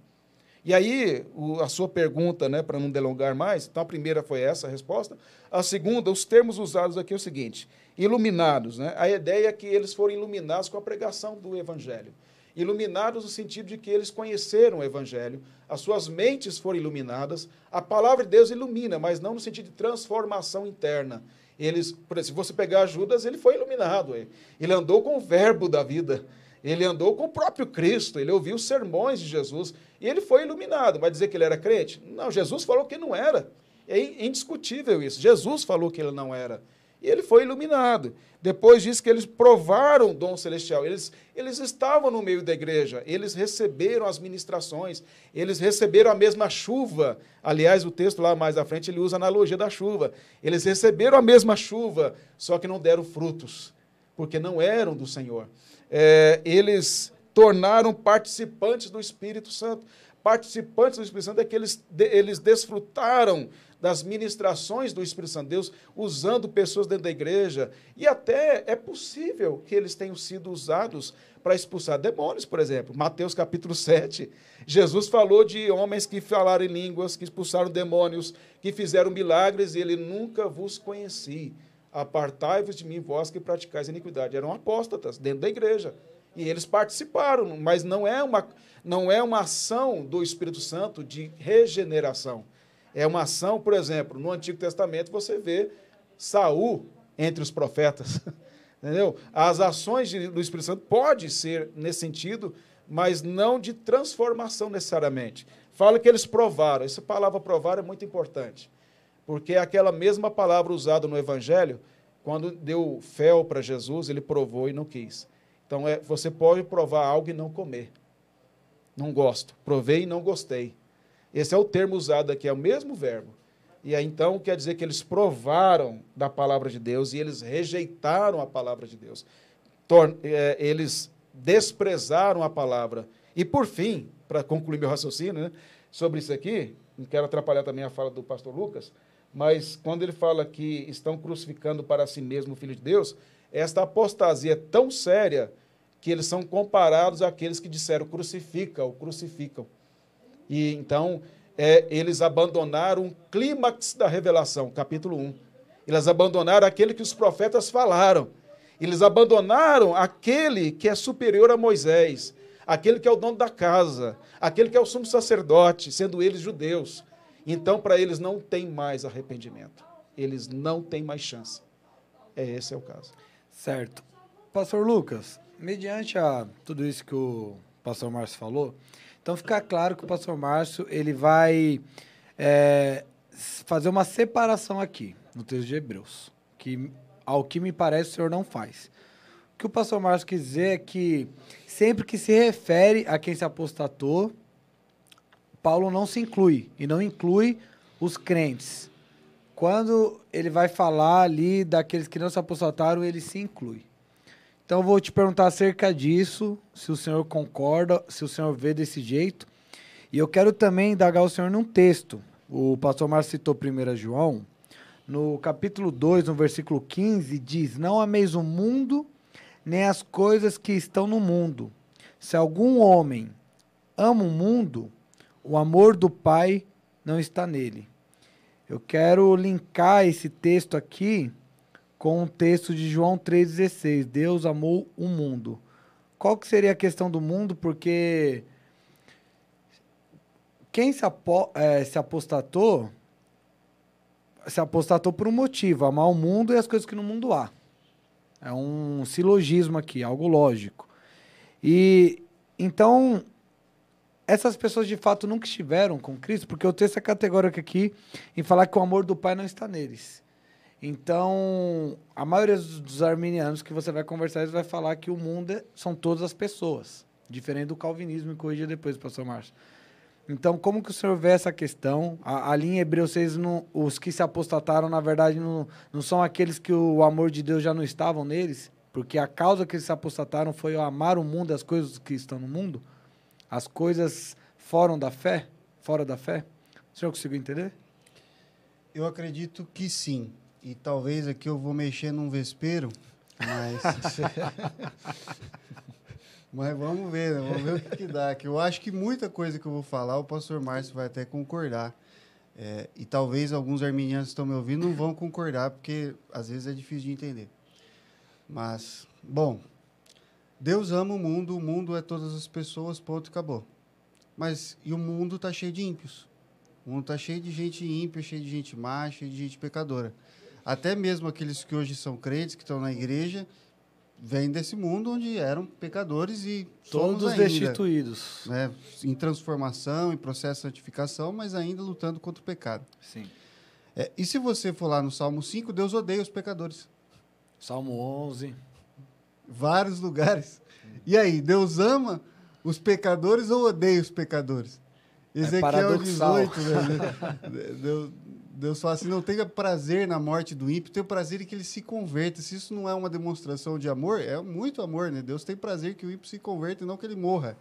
E aí, o, a sua pergunta, né, para não delongar mais, então a primeira foi essa a resposta. A segunda, os termos usados aqui é o seguinte: iluminados. Né? A ideia é que eles foram iluminados com a pregação do Evangelho. Iluminados no sentido de que eles conheceram o Evangelho, as suas mentes foram iluminadas, a palavra de Deus ilumina, mas não no sentido de transformação interna. Eles, exemplo, se você pegar Judas, ele foi iluminado, ele andou com o verbo da vida, ele andou com o próprio Cristo, ele ouviu sermões de Jesus e ele foi iluminado. Mas dizer que ele era crente? Não, Jesus falou que não era. É indiscutível isso. Jesus falou que ele não era. E ele foi iluminado. Depois disso que eles provaram o dom celestial. Eles, eles estavam no meio da igreja, eles receberam as ministrações, eles receberam a mesma chuva. Aliás, o texto lá mais à frente ele usa a analogia da chuva. Eles receberam a mesma chuva, só que não deram frutos, porque não eram do Senhor. É, eles tornaram participantes do Espírito Santo. Participantes do Espírito Santo é que eles, eles desfrutaram das ministrações do Espírito Santo de Deus, usando pessoas dentro da igreja. E até é possível que eles tenham sido usados para expulsar demônios, por exemplo. Mateus capítulo 7. Jesus falou de homens que falaram em línguas, que expulsaram demônios, que fizeram milagres, e ele nunca vos conheci. Apartai-vos de mim, vós que praticais iniquidade. Eram apóstatas dentro da igreja. E eles participaram, mas não é uma, não é uma ação do Espírito Santo de regeneração. É uma ação, por exemplo, no Antigo Testamento você vê Saul entre os profetas. Entendeu? As ações do Espírito Santo pode ser nesse sentido, mas não de transformação necessariamente. Fala que eles provaram. Essa palavra provar é muito importante, porque é aquela mesma palavra usada no Evangelho, quando deu fel para Jesus, ele provou e não quis. Então, é, você pode provar algo e não comer. Não gosto. Provei e não gostei. Esse é o termo usado aqui, é o mesmo verbo. E aí, então quer dizer que eles provaram da palavra de Deus e eles rejeitaram a palavra de Deus. É, eles desprezaram a palavra. E por fim, para concluir meu raciocínio né, sobre isso aqui, não quero atrapalhar também a fala do pastor Lucas, mas quando ele fala que estão crucificando para si mesmo o Filho de Deus, esta apostasia é tão séria que eles são comparados àqueles que disseram crucifica ou crucificam. E então é, eles abandonaram o clímax da revelação, capítulo 1. Eles abandonaram aquele que os profetas falaram. Eles abandonaram aquele que é superior a Moisés, aquele que é o dono da casa, aquele que é o sumo sacerdote, sendo eles judeus. Então, para eles não tem mais arrependimento. Eles não têm mais chance. É esse é o caso. Certo. Pastor Lucas, mediante a tudo isso que o pastor Márcio falou, então fica claro que o pastor Márcio ele vai é, fazer uma separação aqui no texto de Hebreus, que ao que me parece o senhor não faz. O que o pastor Márcio quer dizer é que sempre que se refere a quem se apostatou, Paulo não se inclui e não inclui os crentes. Quando ele vai falar ali daqueles que não se apostataram, ele se inclui. Então eu vou te perguntar acerca disso, se o senhor concorda, se o senhor vê desse jeito. E eu quero também indagar o senhor num texto. O pastor Márcio citou 1 João, no capítulo 2, no versículo 15, diz: Não ameis o mundo, nem as coisas que estão no mundo. Se algum homem ama o mundo, o amor do Pai não está nele. Eu quero linkar esse texto aqui com o texto de João 3,16, Deus amou o mundo. Qual que seria a questão do mundo? Porque quem se, apo é, se apostatou, se apostatou por um motivo, amar o mundo e as coisas que no mundo há. É um silogismo aqui, algo lógico. E então essas pessoas de fato nunca estiveram com Cristo, porque o texto é categórico aqui em falar que o amor do Pai não está neles. Então, a maioria dos arminianos que você vai conversar, eles vai falar que o mundo é, são todas as pessoas, diferente do calvinismo, e corrija é depois, pastor Márcio. Então, como que o senhor vê essa questão? A, a linha Hebreu vocês não, os que se apostataram, na verdade, não, não são aqueles que o amor de Deus já não estavam neles? Porque a causa que eles se apostataram foi amar o mundo, as coisas que estão no mundo? As coisas foram da fé? Fora da fé? O senhor conseguiu entender? Eu acredito que sim. E talvez aqui eu vou mexer num vespeiro, mas. mas vamos ver, né? Vamos ver o que, que dá. Que eu acho que muita coisa que eu vou falar, o pastor Márcio vai até concordar. É, e talvez alguns arminianos que estão me ouvindo não vão concordar, porque às vezes é difícil de entender. Mas, bom, Deus ama o mundo, o mundo é todas as pessoas, ponto, acabou. Mas, e o mundo está cheio de ímpios. O mundo está cheio de gente ímpia, cheio de gente má, cheio de gente pecadora. Até mesmo aqueles que hoje são crentes, que estão na igreja, vêm desse mundo onde eram pecadores e todos ainda, destituídos, né, em transformação, em processo de santificação, mas ainda lutando contra o pecado. Sim. É, e se você for lá no Salmo 5, Deus odeia os pecadores. Salmo 11. Vários lugares. E aí, Deus ama os pecadores ou odeia os pecadores? É Ezequiel é 18, né? Deus, Deus fala assim: não tenha prazer na morte do ímpio, tenha prazer em que ele se converta. Se isso não é uma demonstração de amor, é muito amor, né? Deus tem prazer que o ímpio se converta e não que ele morra.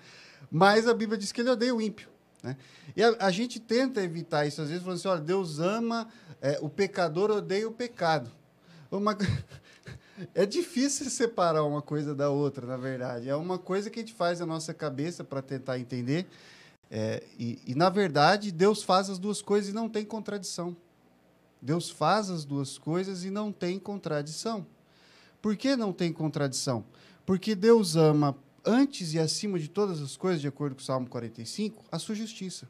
Mas a Bíblia diz que ele odeia o ímpio. Né? E a, a gente tenta evitar isso, às vezes falando assim: olha, Deus ama é, o pecador, odeia o pecado. Uma... É difícil separar uma coisa da outra, na verdade. É uma coisa que a gente faz na nossa cabeça para tentar entender. É, e, e, na verdade, Deus faz as duas coisas e não tem contradição. Deus faz as duas coisas e não tem contradição. Por que não tem contradição? Porque Deus ama antes e acima de todas as coisas, de acordo com o Salmo 45, a sua justiça.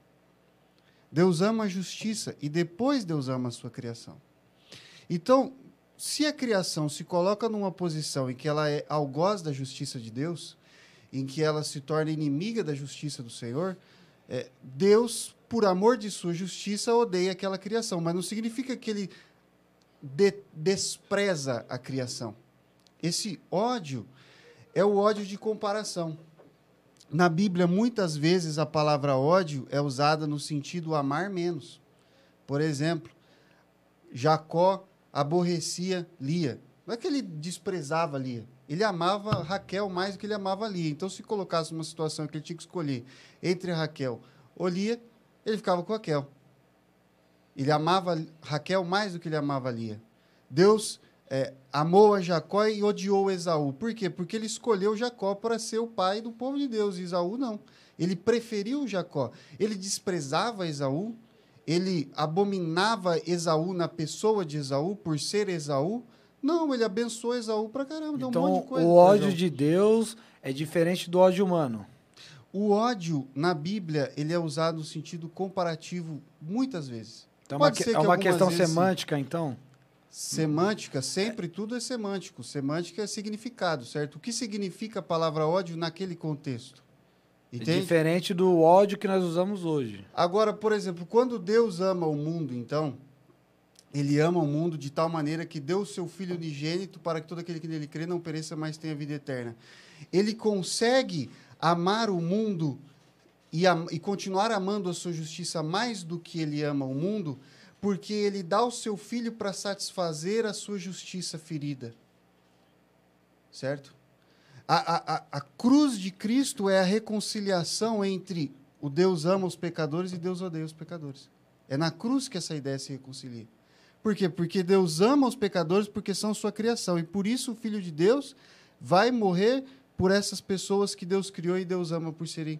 Deus ama a justiça e depois Deus ama a sua criação. Então, se a criação se coloca numa posição em que ela é algoz da justiça de Deus, em que ela se torna inimiga da justiça do Senhor, é, Deus por amor de sua justiça, odeia aquela criação. Mas não significa que ele de despreza a criação. Esse ódio é o ódio de comparação. Na Bíblia, muitas vezes a palavra ódio é usada no sentido amar menos. Por exemplo, Jacó aborrecia Lia. Não é que ele desprezava Lia. Ele amava Raquel mais do que ele amava Lia. Então, se colocasse uma situação que ele tinha que escolher entre Raquel ou Lia, ele ficava com Raquel. Ele amava Raquel mais do que ele amava Lia. Deus é, amou a Jacó e odiou Esaú. Por quê? Porque ele escolheu Jacó para ser o pai do povo de Deus. E Esaú não. Ele preferiu Jacó. Ele desprezava Esaú. Ele abominava Esaú na pessoa de Esaú por ser Esaú. Não, ele abençoou Esaú para caramba. Então, um o ódio de Deus é diferente do ódio humano. O ódio na Bíblia ele é usado no sentido comparativo muitas vezes. Então, é Pode que, ser é que é uma questão vezes, semântica, então? Semântica, sempre tudo é semântico. Semântica é significado, certo? O que significa a palavra ódio naquele contexto? É Entende? Diferente do ódio que nós usamos hoje. Agora, por exemplo, quando Deus ama o mundo, então, ele ama o mundo de tal maneira que deu o seu Filho unigênito para que todo aquele que nele crê não pereça, mas tenha vida eterna. Ele consegue amar o mundo e, am e continuar amando a sua justiça mais do que ele ama o mundo, porque ele dá o seu filho para satisfazer a sua justiça ferida. Certo? A, a, a, cruz de Cristo é a reconciliação entre o Deus ama os pecadores e Deus odeia os pecadores. É na cruz que essa ideia se reconcilia. Por quê? Porque Deus ama os pecadores porque são sua criação. E por isso o Filho de Deus vai morrer por essas pessoas que Deus criou e Deus ama por serem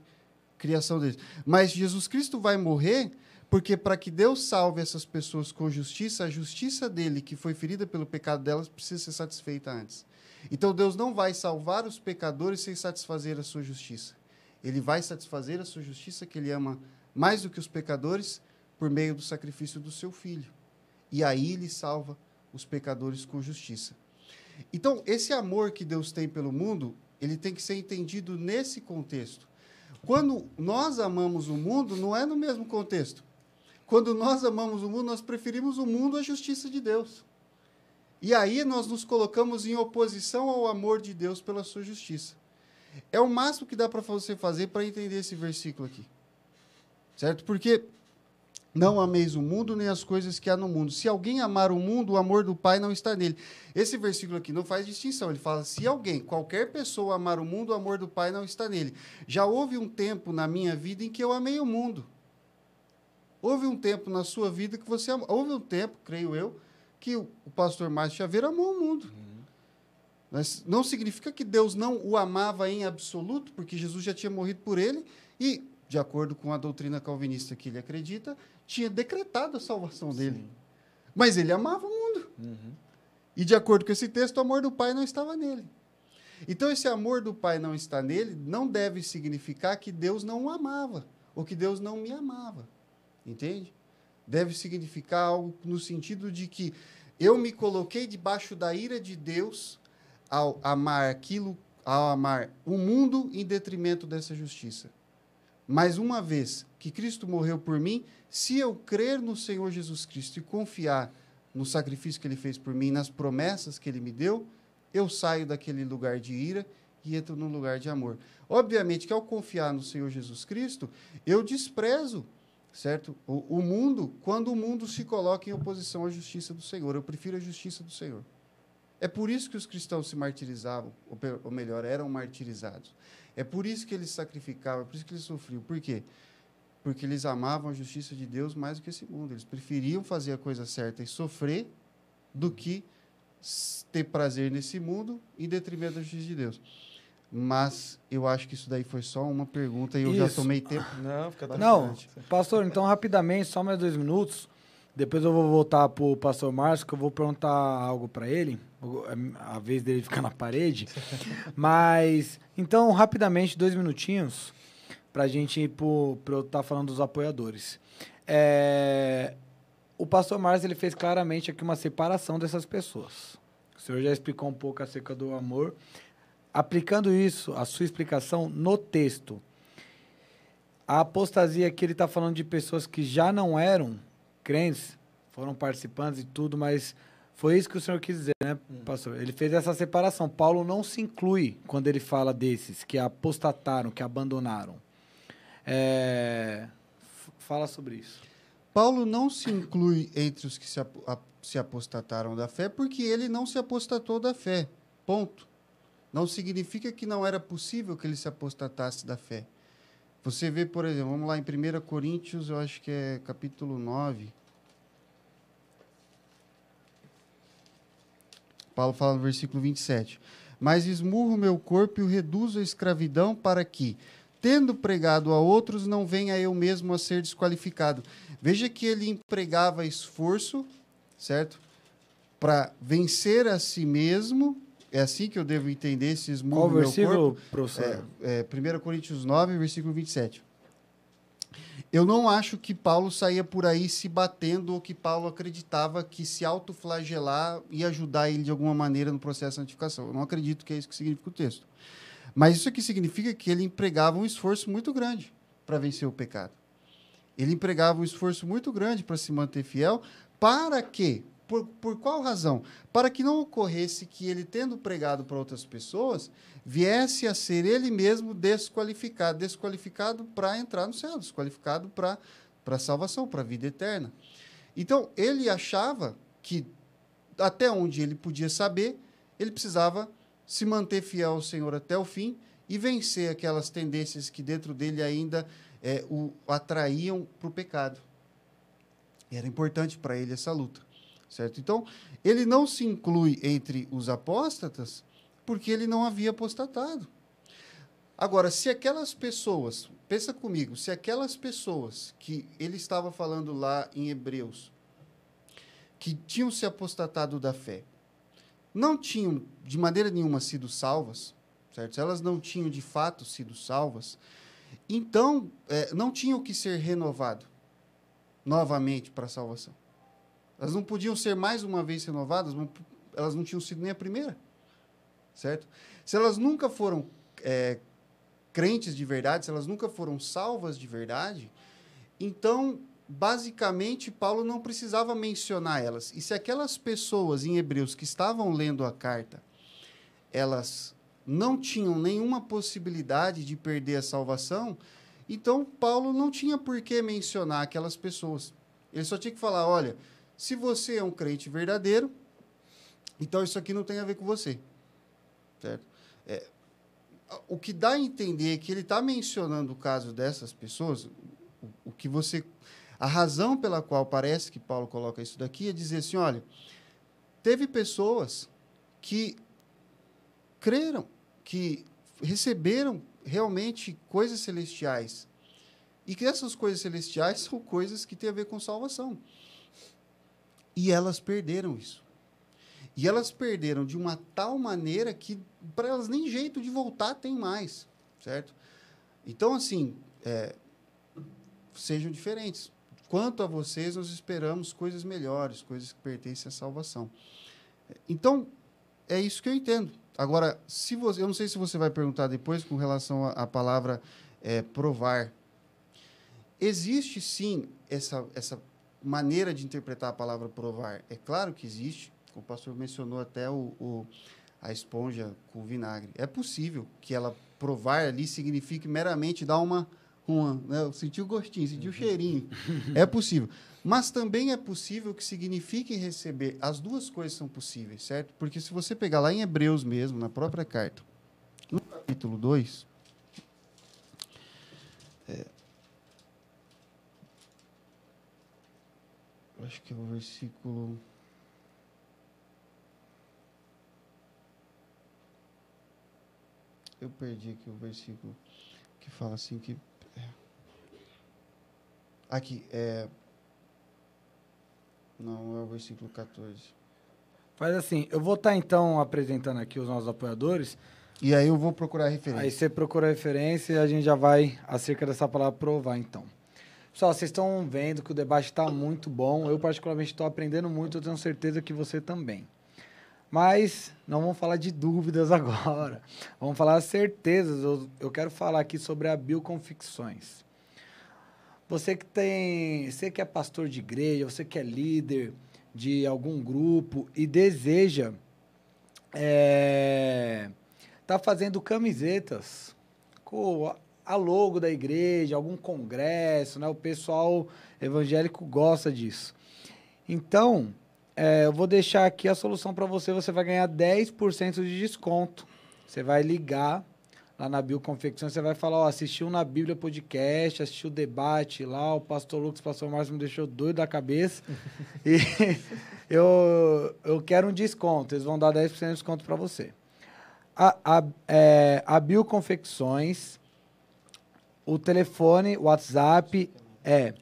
criação deles. Mas Jesus Cristo vai morrer porque para que Deus salve essas pessoas com justiça, a justiça dele, que foi ferida pelo pecado delas, precisa ser satisfeita antes. Então Deus não vai salvar os pecadores sem satisfazer a sua justiça. Ele vai satisfazer a sua justiça, que ele ama mais do que os pecadores, por meio do sacrifício do seu filho. E aí ele salva os pecadores com justiça. Então, esse amor que Deus tem pelo mundo ele tem que ser entendido nesse contexto. Quando nós amamos o mundo, não é no mesmo contexto. Quando nós amamos o mundo, nós preferimos o mundo à justiça de Deus. E aí nós nos colocamos em oposição ao amor de Deus pela sua justiça. É o máximo que dá para você fazer para entender esse versículo aqui. Certo? Porque não ameis o mundo nem as coisas que há no mundo. Se alguém amar o mundo, o amor do Pai não está nele. Esse versículo aqui não faz distinção. Ele fala: se alguém, qualquer pessoa amar o mundo, o amor do Pai não está nele. Já houve um tempo na minha vida em que eu amei o mundo. Houve um tempo na sua vida que você amou. Houve um tempo, creio eu, que o pastor Márcio Xavier amou o mundo. Uhum. Mas não significa que Deus não o amava em absoluto, porque Jesus já tinha morrido por ele e de acordo com a doutrina calvinista que ele acredita, tinha decretado a salvação dele. Sim. Mas ele amava o mundo. Uhum. E, de acordo com esse texto, o amor do Pai não estava nele. Então, esse amor do Pai não está nele não deve significar que Deus não o amava ou que Deus não me amava. Entende? Deve significar algo no sentido de que eu me coloquei debaixo da ira de Deus ao amar aquilo, ao amar o mundo em detrimento dessa justiça. Mas uma vez que Cristo morreu por mim, se eu crer no Senhor Jesus Cristo e confiar no sacrifício que ele fez por mim, nas promessas que ele me deu, eu saio daquele lugar de ira e entro no lugar de amor. Obviamente que ao confiar no Senhor Jesus Cristo, eu desprezo, certo? O, o mundo, quando o mundo se coloca em oposição à justiça do Senhor, eu prefiro a justiça do Senhor. É por isso que os cristãos se martirizavam, ou, ou melhor, eram martirizados. É por isso que eles sacrificavam, é por isso que eles sofriam, Por quê? Porque eles amavam a justiça de Deus mais do que esse mundo. Eles preferiam fazer a coisa certa e sofrer do que ter prazer nesse mundo em detrimento da justiça de Deus. Mas eu acho que isso daí foi só uma pergunta e eu isso. já tomei tempo. Não, fica Não, pastor, então rapidamente, só mais dois minutos. Depois eu vou voltar para o pastor Márcio, que eu vou perguntar algo para ele a vez dele ficar na parede. Mas, então, rapidamente, dois minutinhos para a gente ir pro, eu estar tá falando dos apoiadores. É, o pastor Márcio ele fez claramente aqui uma separação dessas pessoas. O senhor já explicou um pouco acerca do amor. Aplicando isso, a sua explicação, no texto. A apostasia aqui ele está falando de pessoas que já não eram crentes, foram participantes e tudo, mas foi isso que o senhor quis dizer, né, pastor? Ele fez essa separação. Paulo não se inclui quando ele fala desses que apostataram, que abandonaram. É... Fala sobre isso. Paulo não se inclui entre os que se, se apostataram da fé porque ele não se apostatou da fé. Ponto. Não significa que não era possível que ele se apostatasse da fé. Você vê, por exemplo, vamos lá em 1 Coríntios, eu acho que é capítulo 9. Paulo fala no versículo 27. Mas esmurro meu corpo e o reduzo à escravidão para que, tendo pregado a outros, não venha eu mesmo a ser desqualificado. Veja que ele empregava esforço, certo? Para vencer a si mesmo. É assim que eu devo entender esse esmurro Qual meu versículo, corpo. Professor? É, é, 1 Coríntios 9, versículo 27. Eu não acho que Paulo saía por aí se batendo ou que Paulo acreditava que se autoflagelar ia ajudar ele de alguma maneira no processo de santificação. Eu não acredito que é isso que significa o texto. Mas isso aqui significa que ele empregava um esforço muito grande para vencer o pecado. Ele empregava um esforço muito grande para se manter fiel, para quê? Por, por qual razão? Para que não ocorresse que ele, tendo pregado para outras pessoas, viesse a ser ele mesmo desqualificado desqualificado para entrar no céu, desqualificado para a salvação, para a vida eterna. Então, ele achava que, até onde ele podia saber, ele precisava se manter fiel ao Senhor até o fim e vencer aquelas tendências que dentro dele ainda é, o atraíam para o pecado. era importante para ele essa luta certo? Então, ele não se inclui entre os apóstatas porque ele não havia apostatado. Agora, se aquelas pessoas, pensa comigo, se aquelas pessoas que ele estava falando lá em Hebreus, que tinham se apostatado da fé, não tinham de maneira nenhuma sido salvas, certo? Se elas não tinham de fato sido salvas, então é, não tinham que ser renovado novamente para a salvação. Elas não podiam ser mais uma vez renovadas, elas não tinham sido nem a primeira. Certo? Se elas nunca foram é, crentes de verdade, se elas nunca foram salvas de verdade, então, basicamente, Paulo não precisava mencionar elas. E se aquelas pessoas em Hebreus que estavam lendo a carta, elas não tinham nenhuma possibilidade de perder a salvação, então Paulo não tinha por que mencionar aquelas pessoas. Ele só tinha que falar: olha, se você é um crente verdadeiro, então isso aqui não tem a ver com você. Certo? É, o que dá a entender é que ele está mencionando o caso dessas pessoas, o, o, que você. A razão pela qual parece que Paulo coloca isso daqui é dizer assim: olha, teve pessoas que creram, que receberam realmente coisas celestiais. E que essas coisas celestiais são coisas que têm a ver com salvação. E elas perderam isso. E elas perderam de uma tal maneira que para elas nem jeito de voltar tem mais, certo? Então, assim, é, sejam diferentes. Quanto a vocês, nós esperamos coisas melhores, coisas que pertencem à salvação. Então, é isso que eu entendo. Agora, se você, eu não sei se você vai perguntar depois com relação à palavra é, provar. Existe sim essa, essa maneira de interpretar a palavra provar. É claro que existe, o pastor mencionou até o, o a esponja com vinagre. É possível que ela provar ali signifique meramente dar uma. uma né? Sentir o gostinho, sentir o uhum. cheirinho. É possível. Mas também é possível que signifique receber. As duas coisas são possíveis, certo? Porque se você pegar lá em Hebreus mesmo, na própria carta, no capítulo 2. É, acho que é o versículo. Eu perdi aqui o versículo que fala assim que. É. Aqui, é. Não, é o versículo 14. Faz assim, eu vou estar tá então apresentando aqui os nossos apoiadores. E aí eu vou procurar referência. Aí você procura referência e a gente já vai, acerca dessa palavra, provar então. Pessoal, vocês estão vendo que o debate está muito bom. Eu, particularmente, estou aprendendo muito. Eu tenho certeza que você também. Mas não vamos falar de dúvidas agora. Vamos falar de certezas. Eu, eu quero falar aqui sobre a bioconficções. Você que tem, você que é pastor de igreja, você que é líder de algum grupo e deseja é, tá fazendo camisetas com a logo da igreja, algum congresso, né? O pessoal evangélico gosta disso. Então, é, eu vou deixar aqui a solução para você. Você vai ganhar 10% de desconto. Você vai ligar lá na Bio você vai falar, ó, assistiu na Bíblia Podcast, assistiu o debate lá, o pastor Lucas, o pastor Márcio me deixou doido da cabeça. e eu, eu quero um desconto. Eles vão dar 10% de desconto para você. A, a, é, a Bio Confecções o telefone, o WhatsApp é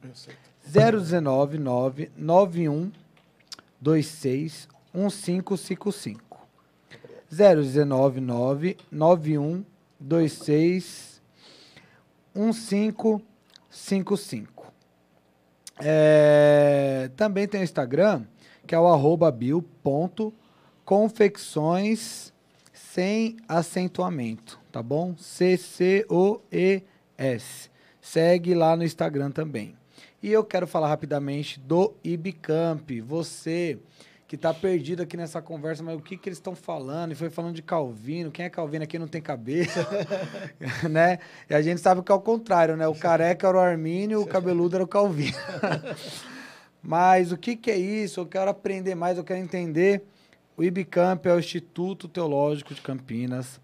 019 9126 1555. 0199 9126 1555. É, também tem o Instagram, que é o arroba bio.confecções sem acentuamento, tá bom? C-C-O-E-S S. Segue lá no Instagram também. E eu quero falar rapidamente do Ibicamp. Você que está perdido aqui nessa conversa, mas o que, que eles estão falando? E foi falando de Calvino, quem é Calvino aqui não tem cabeça, né? E a gente sabe que é o contrário, né? O careca era o Armínio, o cabeludo era o Calvino. mas o que, que é isso? Eu quero aprender mais, eu quero entender. O IBCamp é o Instituto Teológico de Campinas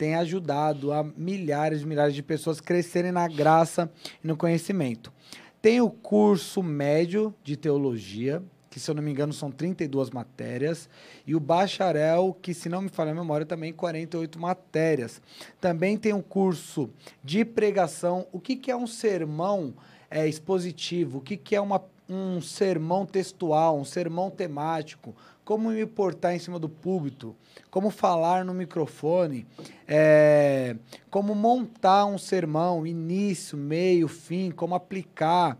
tem ajudado a milhares e milhares de pessoas crescerem na graça e no conhecimento. Tem o curso médio de teologia, que se eu não me engano são 32 matérias, e o bacharel, que se não me falha a memória, também 48 matérias. Também tem o curso de pregação, o que, que é um sermão é, expositivo, o que, que é uma, um sermão textual, um sermão temático, como me portar em cima do público, como falar no microfone, é, como montar um sermão, início, meio, fim, como aplicar,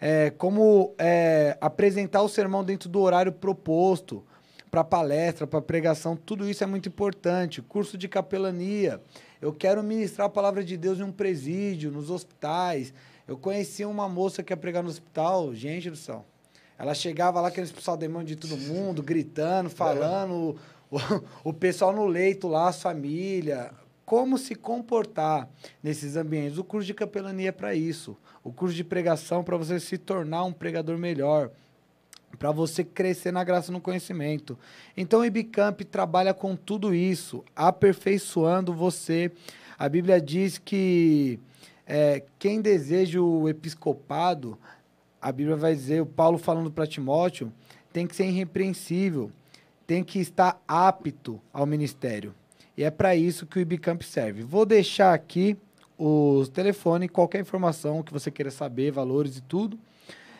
é, como é, apresentar o sermão dentro do horário proposto para palestra, para pregação, tudo isso é muito importante. Curso de capelania. Eu quero ministrar a palavra de Deus em um presídio, nos hospitais. Eu conheci uma moça que ia pregar no hospital, gente do céu. Ela chegava lá querendo expulsar o demônio de todo mundo, gritando, falando, o, o, o pessoal no leito lá, a família. Como se comportar nesses ambientes? O curso de capelania é para isso. O curso de pregação para você se tornar um pregador melhor para você crescer na graça no conhecimento. Então o Ibicamp trabalha com tudo isso, aperfeiçoando você. A Bíblia diz que é, quem deseja o episcopado a Bíblia vai dizer, o Paulo falando para Timóteo, tem que ser irrepreensível, tem que estar apto ao ministério. E é para isso que o Ibicamp serve. Vou deixar aqui os telefone, qualquer informação que você queira saber, valores e tudo.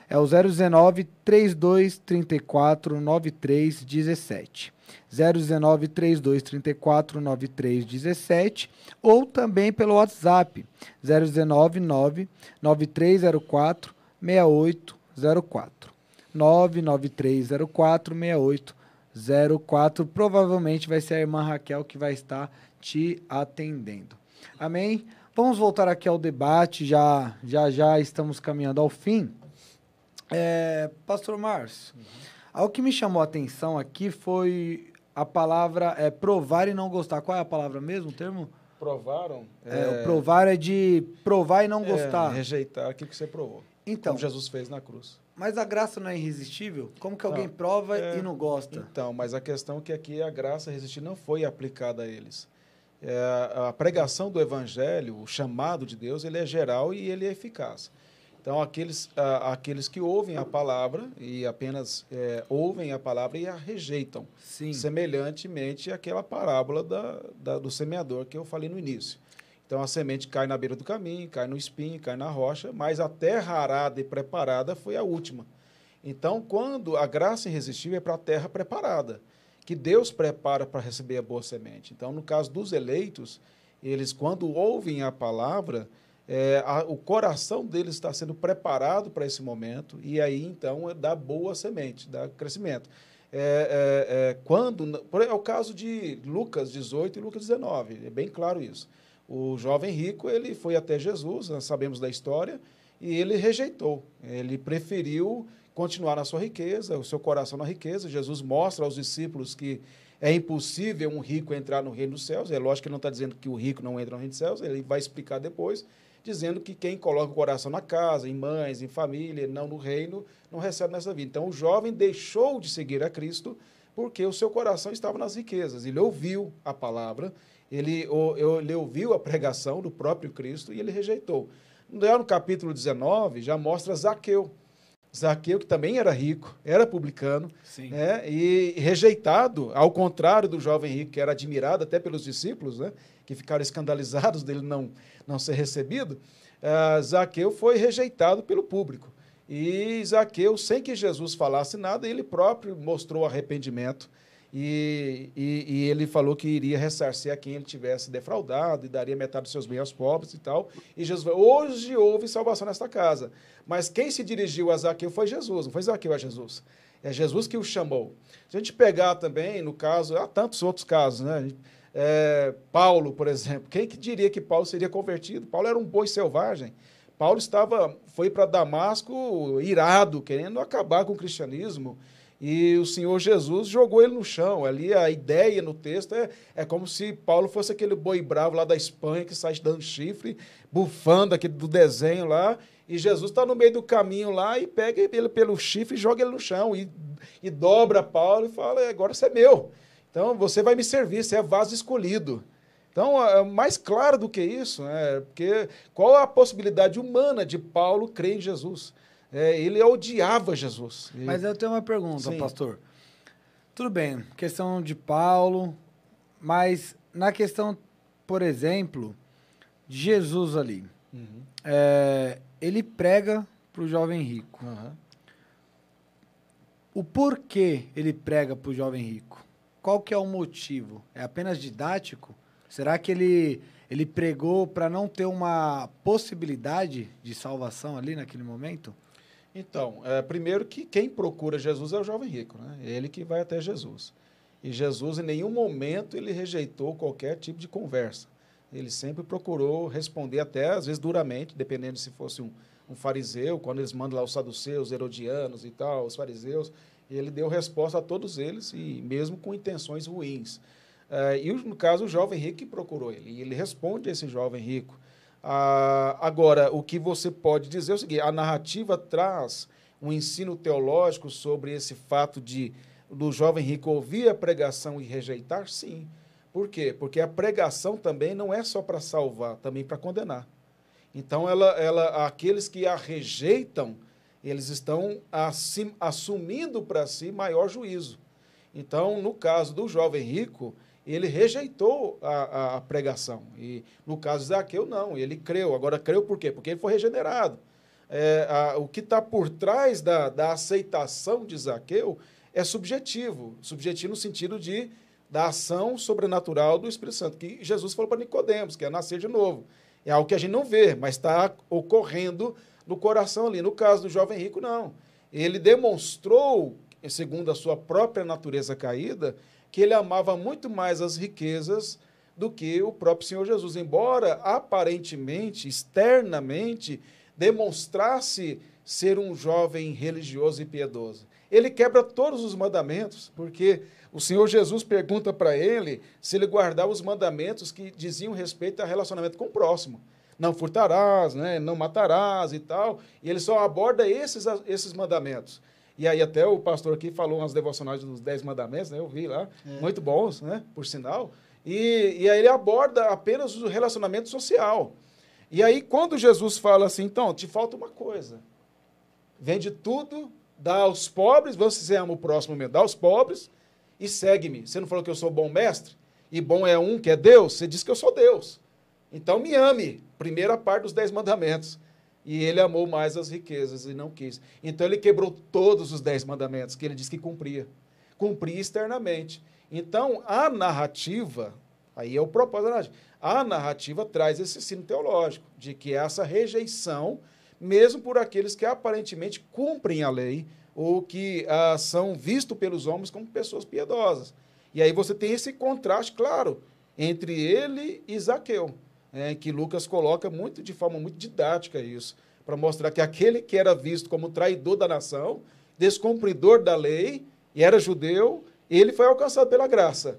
É o 019 3234 9317. 019 3234 9317 ou também pelo WhatsApp 019 9304 6804. 993046804. Provavelmente vai ser a irmã Raquel que vai estar te atendendo. Amém? Vamos voltar aqui ao debate, já já, já estamos caminhando ao fim. É, Pastor Márcio, uhum. algo que me chamou a atenção aqui foi a palavra é, provar e não gostar. Qual é a palavra mesmo, o termo? Provaram. É, é, provar é de provar e não gostar. Rejeitar aquilo que você provou. Então, como Jesus fez na cruz. Mas a graça não é irresistível? Como que alguém não, prova é, e não gosta? Então, mas a questão é que aqui a graça resistir não foi aplicada a eles. É, a pregação do evangelho, o chamado de Deus, ele é geral e ele é eficaz. Então, aqueles, aqueles que ouvem a palavra e apenas é, ouvem a palavra e a rejeitam. Sim. Semelhantemente àquela parábola da, da, do semeador que eu falei no início. Então a semente cai na beira do caminho, cai no espinho, cai na rocha, mas a terra arada e preparada foi a última. Então, quando a graça irresistível é para a terra preparada, que Deus prepara para receber a boa semente. Então, no caso dos eleitos, eles, quando ouvem a palavra, é, a, o coração deles está sendo preparado para esse momento, e aí então é dá boa semente, dá crescimento. É, é, é, quando, é o caso de Lucas 18 e Lucas 19, é bem claro isso. O jovem rico, ele foi até Jesus, nós sabemos da história, e ele rejeitou. Ele preferiu continuar na sua riqueza, o seu coração na riqueza. Jesus mostra aos discípulos que é impossível um rico entrar no reino dos céus. É lógico que ele não está dizendo que o rico não entra no reino dos céus, ele vai explicar depois, dizendo que quem coloca o coração na casa, em mães, em família, não no reino, não recebe nessa vida. Então o jovem deixou de seguir a Cristo porque o seu coração estava nas riquezas. Ele ouviu a palavra ele, ou, ele ouviu a pregação do próprio Cristo e ele rejeitou. no capítulo 19, já mostra Zaqueu. Zaqueu, que também era rico, era publicano, Sim. né? e rejeitado, ao contrário do jovem rico, que era admirado até pelos discípulos, né? que ficaram escandalizados dele não, não ser recebido, uh, Zaqueu foi rejeitado pelo público. E Zaqueu, sem que Jesus falasse nada, ele próprio mostrou arrependimento e, e, e, ele falou que iria ressarcir a quem ele tivesse defraudado e daria metade dos seus bens aos pobres e tal. E Jesus falou, hoje houve salvação nesta casa. Mas quem se dirigiu a Zaqueu foi Jesus, não foi Zaqueu, a é Jesus. É Jesus que o chamou. Se a gente pegar também, no caso, há tantos outros casos, né? É, Paulo, por exemplo, quem que diria que Paulo seria convertido? Paulo era um boi selvagem. Paulo estava, foi para Damasco irado, querendo acabar com o cristianismo e o Senhor Jesus jogou ele no chão. Ali a ideia no texto é, é como se Paulo fosse aquele boi bravo lá da Espanha que sai dando chifre, bufando aqui do desenho lá, e Jesus está no meio do caminho lá e pega ele pelo chifre e joga ele no chão, e, e dobra Paulo e fala: é, agora você é meu. Então você vai me servir, você é vaso escolhido. Então, é, é mais claro do que isso, né? porque qual a possibilidade humana de Paulo crer em Jesus? É, ele odiava Jesus. Mas eu tenho uma pergunta, Sim. pastor. Tudo bem, questão de Paulo, mas na questão, por exemplo, de Jesus ali, uhum. é, ele prega para o jovem rico. Uhum. O porquê ele prega para o jovem rico? Qual que é o motivo? É apenas didático? Será que ele ele pregou para não ter uma possibilidade de salvação ali naquele momento? Então, é, primeiro que quem procura Jesus é o jovem rico, né? Ele que vai até Jesus. E Jesus, em nenhum momento, ele rejeitou qualquer tipo de conversa. Ele sempre procurou responder, até às vezes duramente, dependendo se fosse um, um fariseu, quando eles mandam lá os saduceus, herodianos e tal, os fariseus. Ele deu resposta a todos eles, e mesmo com intenções ruins. É, e no caso, o jovem rico que procurou ele. E ele responde a esse jovem rico. Ah, agora, o que você pode dizer é o seguinte: a narrativa traz um ensino teológico sobre esse fato de do jovem rico ouvir a pregação e rejeitar? Sim. Por quê? Porque a pregação também não é só para salvar, também para condenar. Então, ela, ela, aqueles que a rejeitam, eles estão assim, assumindo para si maior juízo. Então, no caso do jovem rico, ele rejeitou a, a pregação. E no caso de Zaqueu, não, ele creu. Agora, creu por quê? Porque ele foi regenerado. É, a, o que está por trás da, da aceitação de Zaqueu é subjetivo subjetivo no sentido de da ação sobrenatural do Espírito Santo, que Jesus falou para Nicodemos, que é nascer de novo. É algo que a gente não vê, mas está ocorrendo no coração ali. No caso do jovem rico, não. Ele demonstrou, segundo a sua própria natureza caída, que ele amava muito mais as riquezas do que o próprio Senhor Jesus, embora aparentemente, externamente, demonstrasse ser um jovem religioso e piedoso. Ele quebra todos os mandamentos, porque o Senhor Jesus pergunta para ele se ele guardava os mandamentos que diziam respeito a relacionamento com o próximo. Não furtarás, né? não matarás e tal. E ele só aborda esses, esses mandamentos. E aí até o pastor aqui falou umas devocionais dos Dez Mandamentos, né? Eu vi lá. É. Muito bons, né? Por sinal. E, e aí ele aborda apenas o relacionamento social. E aí quando Jesus fala assim, então, te falta uma coisa. Vende tudo, dá aos pobres, você ama o próximo mesmo, dá aos pobres e segue-me. Você não falou que eu sou bom mestre? E bom é um que é Deus? Você disse que eu sou Deus. Então me ame. Primeira parte dos Dez Mandamentos. E ele amou mais as riquezas e não quis. Então ele quebrou todos os dez mandamentos que ele disse que cumpria. Cumpria externamente. Então a narrativa, aí é o propósito da narrativa, a narrativa traz esse ensino teológico de que essa rejeição, mesmo por aqueles que aparentemente cumprem a lei, ou que ah, são vistos pelos homens como pessoas piedosas. E aí você tem esse contraste claro entre ele e Zaqueu né, que Lucas coloca muito de forma muito didática isso, para mostrar que aquele que era visto como traidor da nação, descumpridor da lei, e era judeu, ele foi alcançado pela graça.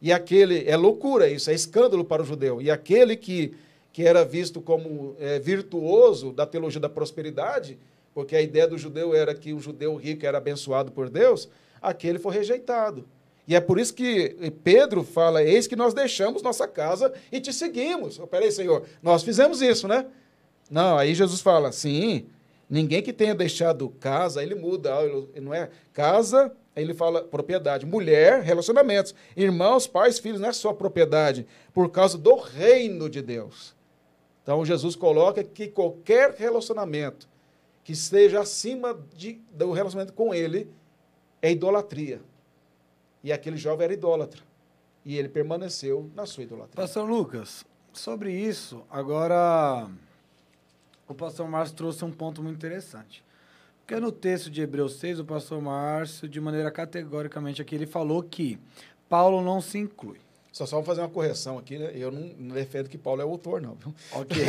E aquele, é loucura isso, é escândalo para o judeu. E aquele que, que era visto como é, virtuoso da teologia da prosperidade, porque a ideia do judeu era que o judeu rico era abençoado por Deus, aquele foi rejeitado. E é por isso que Pedro fala: Eis que nós deixamos nossa casa e te seguimos. Oh, peraí, Senhor, nós fizemos isso, né? Não, aí Jesus fala: Sim, ninguém que tenha deixado casa, ele muda, ele não é? Casa, aí ele fala propriedade. Mulher, relacionamentos. Irmãos, pais, filhos, não é só propriedade, por causa do reino de Deus. Então Jesus coloca que qualquer relacionamento que esteja acima de, do relacionamento com ele é idolatria. E aquele jovem era idólatra. E ele permaneceu na sua idolatria. Pastor Lucas, sobre isso, agora o pastor Márcio trouxe um ponto muito interessante. Porque no texto de Hebreus 6, o pastor Márcio, de maneira categoricamente aqui, ele falou que Paulo não se inclui. Só só vou fazer uma correção aqui, né? Eu não, não defendo que Paulo é o autor, não. Viu? Ok.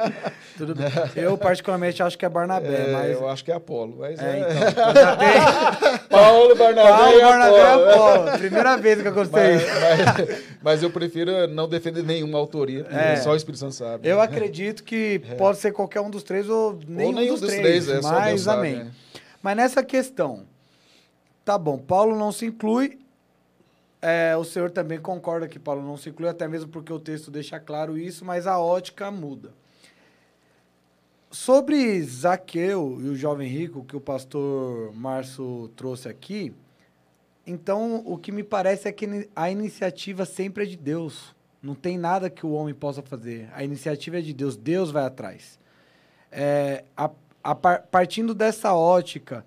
Tudo bem. Eu, particularmente, acho que é Barnabé, é, mas... Eu acho que é Apolo, mas... É, é... então. Já Paulo, Barnabé Paulo, e Barnabé Apolo. Apolo. Primeira vez que eu gostei. Mas, mas, eu prefiro não defender nenhuma autoria, é. só o Espírito Santo sabe. Eu né? acredito que é. pode ser qualquer um dos três ou nenhum, ou nenhum dos, dos, três. três é, mas, amém. Sabe, né? Mas nessa questão, tá bom, Paulo não se inclui, é, o senhor também concorda que Paulo não se inclui, até mesmo porque o texto deixa claro isso, mas a ótica muda. Sobre Zaqueu e o jovem rico que o pastor Márcio trouxe aqui, então o que me parece é que a iniciativa sempre é de Deus. Não tem nada que o homem possa fazer. A iniciativa é de Deus. Deus vai atrás. É, a, a, partindo dessa ótica,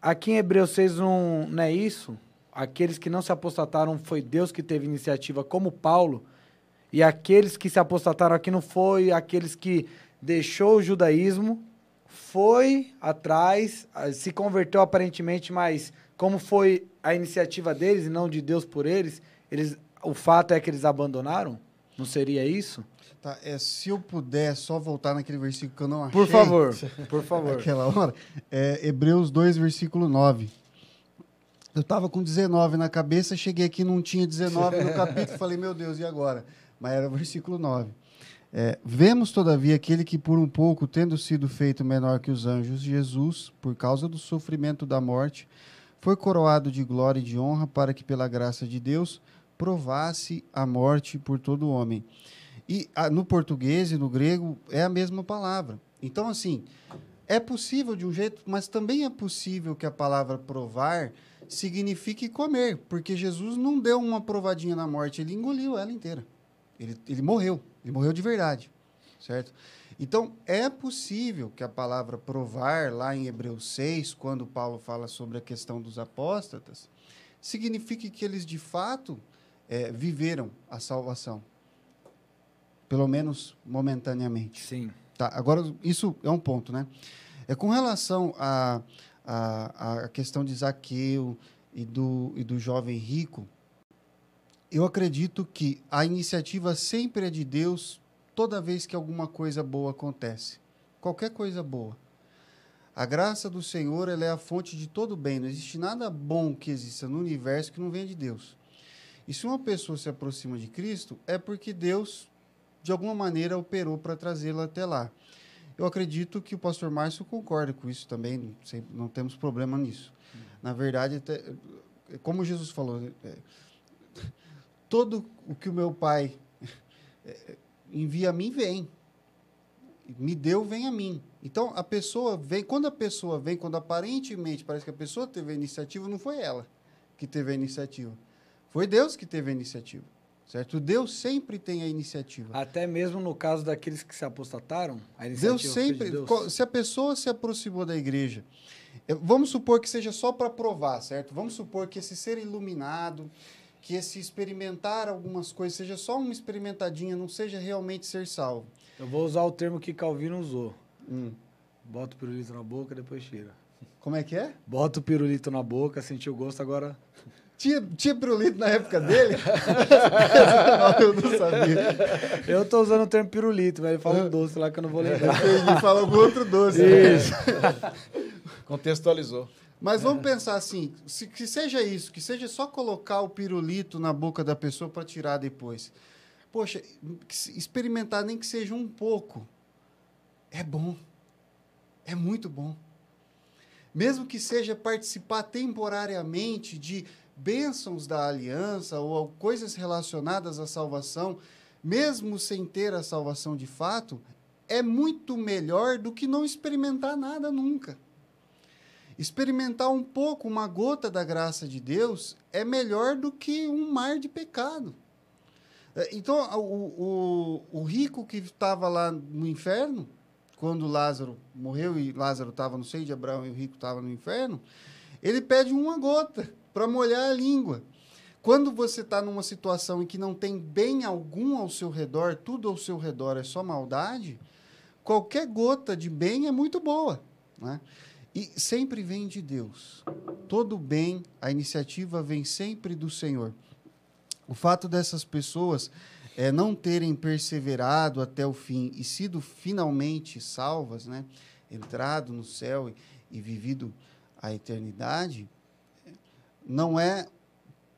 aqui em Hebreus 6 não, não é isso? Aqueles que não se apostataram foi Deus que teve iniciativa, como Paulo. E aqueles que se apostataram aqui não foi aqueles que deixou o judaísmo, foi atrás, ah, se converteu aparentemente, mas como foi a iniciativa deles e não de Deus por eles, eles o fato é que eles abandonaram? Não seria isso? Tá, é, se eu puder só voltar naquele versículo que eu não achei. Por favor, por favor. Aquela hora. É, Hebreus 2, versículo 9. Eu estava com 19 na cabeça, cheguei aqui não tinha 19 no capítulo, falei, meu Deus, e agora? Mas era o versículo 9. É, Vemos, todavia, aquele que por um pouco, tendo sido feito menor que os anjos, Jesus, por causa do sofrimento da morte, foi coroado de glória e de honra para que, pela graça de Deus, provasse a morte por todo homem. E a, ah, no português e no grego é a mesma palavra. Então, assim, é possível de um jeito, mas também é possível que a palavra provar signifique comer, porque Jesus não deu uma provadinha na morte, ele engoliu ela inteira. Ele, ele morreu, ele morreu de verdade, certo? Então, é possível que a palavra provar, lá em Hebreus 6, quando Paulo fala sobre a questão dos apóstatas, signifique que eles de fato é, viveram a salvação, pelo menos momentaneamente. Sim. Tá, agora, isso é um ponto, né? É, com relação a, a, a questão de Zaqueu e do, e do jovem rico, eu acredito que a iniciativa sempre é de Deus toda vez que alguma coisa boa acontece. Qualquer coisa boa. A graça do Senhor ela é a fonte de todo bem. Não existe nada bom que exista no universo que não venha de Deus. E se uma pessoa se aproxima de Cristo, é porque Deus, de alguma maneira, operou para trazê-la até lá. Eu acredito que o pastor Márcio concorda com isso também, não, não temos problema nisso. Uhum. Na verdade, até, como Jesus falou, né, é, todo o que o meu pai é, envia a mim vem. Me deu, vem a mim. Então, a pessoa vem, quando a pessoa vem, quando aparentemente parece que a pessoa teve a iniciativa, não foi ela que teve a iniciativa. Foi Deus que teve a iniciativa. Certo? Deus sempre tem a iniciativa. Até mesmo no caso daqueles que se apostataram, a iniciativa Deus sempre, de Deus. se a pessoa se aproximou da igreja, vamos supor que seja só para provar, certo? Vamos supor que esse ser iluminado, que esse experimentar algumas coisas seja só uma experimentadinha, não seja realmente ser salvo. Eu vou usar o termo que Calvino usou. Hum. Bota o pirulito na boca, depois tira. Como é que é? Bota o pirulito na boca, sentiu o gosto, agora tinha, pirulito na época dele? eu não sabia. Eu tô usando o termo pirulito, mas ele fala um doce lá que eu não vou lembrar. Ele fala algum outro doce. Né? Isso. Contextualizou. Mas vamos é. pensar assim, se, que seja isso, que seja só colocar o pirulito na boca da pessoa para tirar depois. Poxa, experimentar nem que seja um pouco é bom. É muito bom. Mesmo que seja participar temporariamente de bênçãos da aliança ou coisas relacionadas à salvação, mesmo sem ter a salvação de fato, é muito melhor do que não experimentar nada nunca. Experimentar um pouco, uma gota da graça de Deus, é melhor do que um mar de pecado. É, então, o, o, o rico que estava lá no inferno, quando Lázaro morreu e Lázaro estava no seio de Abraão e o rico estava no inferno, ele pede uma gota para molhar a língua. Quando você está numa situação em que não tem bem algum ao seu redor, tudo ao seu redor é só maldade, qualquer gota de bem é muito boa. Né? E sempre vem de Deus. Todo bem, a iniciativa vem sempre do Senhor. O fato dessas pessoas é, não terem perseverado até o fim e sido finalmente salvas, né? entrado no céu e, e vivido a eternidade, não é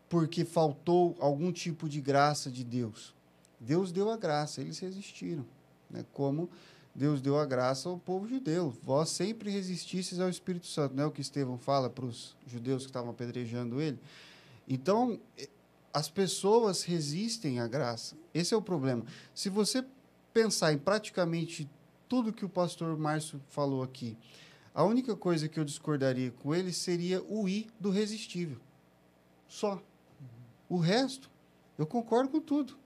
porque faltou algum tipo de graça de Deus. Deus deu a graça, eles resistiram. Né? Como Deus deu a graça ao povo judeu. Vós sempre resististes ao Espírito Santo. Não é o que Estevão fala para os judeus que estavam apedrejando ele? Então, as pessoas resistem à graça. Esse é o problema. Se você pensar em praticamente tudo que o pastor Márcio falou aqui, a única coisa que eu discordaria com ele seria o I do resistível. Só. O resto, eu concordo com tudo.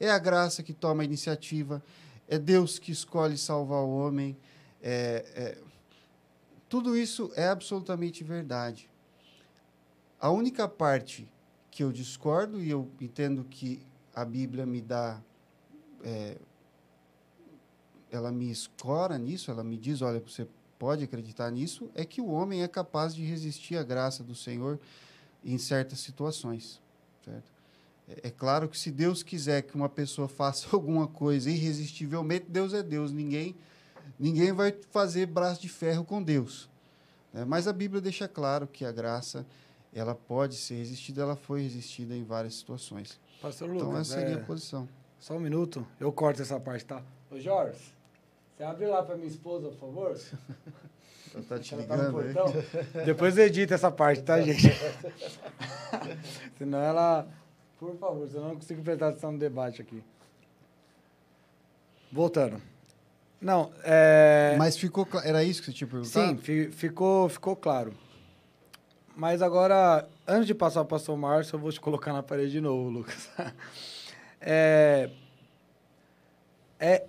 É a graça que toma a iniciativa, é Deus que escolhe salvar o homem. É, é... Tudo isso é absolutamente verdade. A única parte que eu discordo, e eu entendo que a Bíblia me dá. É... Ela me escora nisso, ela me diz: olha, você pode acreditar nisso, é que o homem é capaz de resistir à graça do Senhor em certas situações. Certo? É, é claro que se Deus quiser que uma pessoa faça alguma coisa irresistivelmente, Deus é Deus. Ninguém, ninguém vai fazer braço de ferro com Deus. Né? Mas a Bíblia deixa claro que a graça ela pode ser resistida, ela foi resistida em várias situações. Pastor então, Lucas, então essa seria é... a posição. Só um minuto, eu corto essa parte, tá? Ô Jorge, você abre lá para minha esposa, por favor? Ela tá te tá ligando Depois edita essa parte, tá, gente? senão ela... Por favor, senão eu não consigo prestar atenção no debate aqui. Voltando. Não, é... Mas ficou... Era isso que você tinha perguntado? Sim, fi, ficou, ficou claro. Mas agora, antes de passar para o seu Márcio, eu vou te colocar na parede de novo, Lucas. é... É,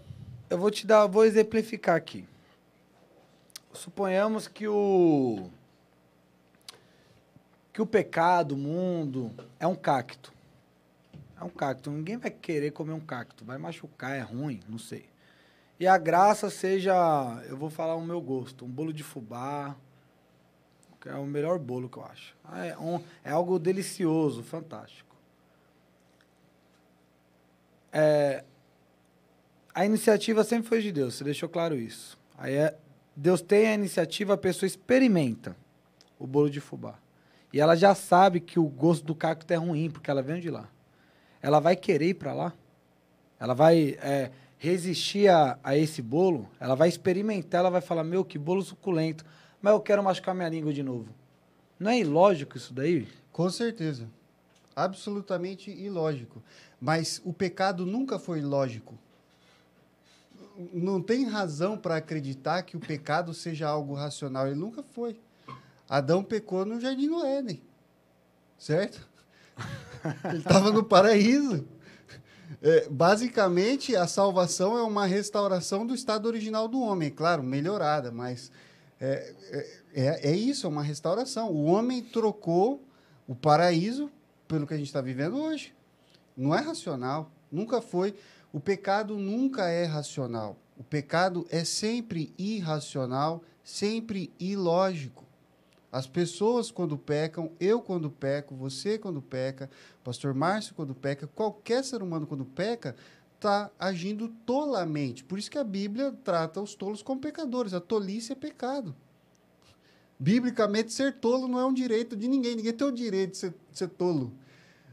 eu vou te dar, vou exemplificar aqui. Suponhamos que o que o pecado, o mundo é um cacto. É um cacto. Ninguém vai querer comer um cacto, vai machucar, é ruim, não sei. E a graça seja, eu vou falar o meu gosto, um bolo de fubá, que é o melhor bolo que eu acho. Ah, é, um, é algo delicioso, fantástico. É, a iniciativa sempre foi de Deus, você deixou claro isso. Aí é, Deus tem a iniciativa, a pessoa experimenta o bolo de fubá. E ela já sabe que o gosto do cacto é ruim, porque ela vem de lá. Ela vai querer ir para lá? Ela vai é, resistir a, a esse bolo? Ela vai experimentar, ela vai falar, meu, que bolo suculento. Mas eu quero machucar minha língua de novo. Não é ilógico isso daí? Com certeza. Absolutamente ilógico. Mas o pecado nunca foi ilógico não tem razão para acreditar que o pecado seja algo racional. Ele nunca foi. Adão pecou no jardim do Éden, certo? Ele estava no paraíso. É, basicamente, a salvação é uma restauração do estado original do homem, é claro, melhorada, mas é, é, é, é isso, é uma restauração. O homem trocou o paraíso pelo que a gente está vivendo hoje. Não é racional, nunca foi. O pecado nunca é racional. O pecado é sempre irracional, sempre ilógico. As pessoas quando pecam, eu quando peco, você quando peca, pastor Márcio quando peca, qualquer ser humano quando peca, está agindo tolamente. Por isso que a Bíblia trata os tolos como pecadores. A tolice é pecado. Biblicamente, ser tolo não é um direito de ninguém. Ninguém tem o direito de ser, de ser tolo.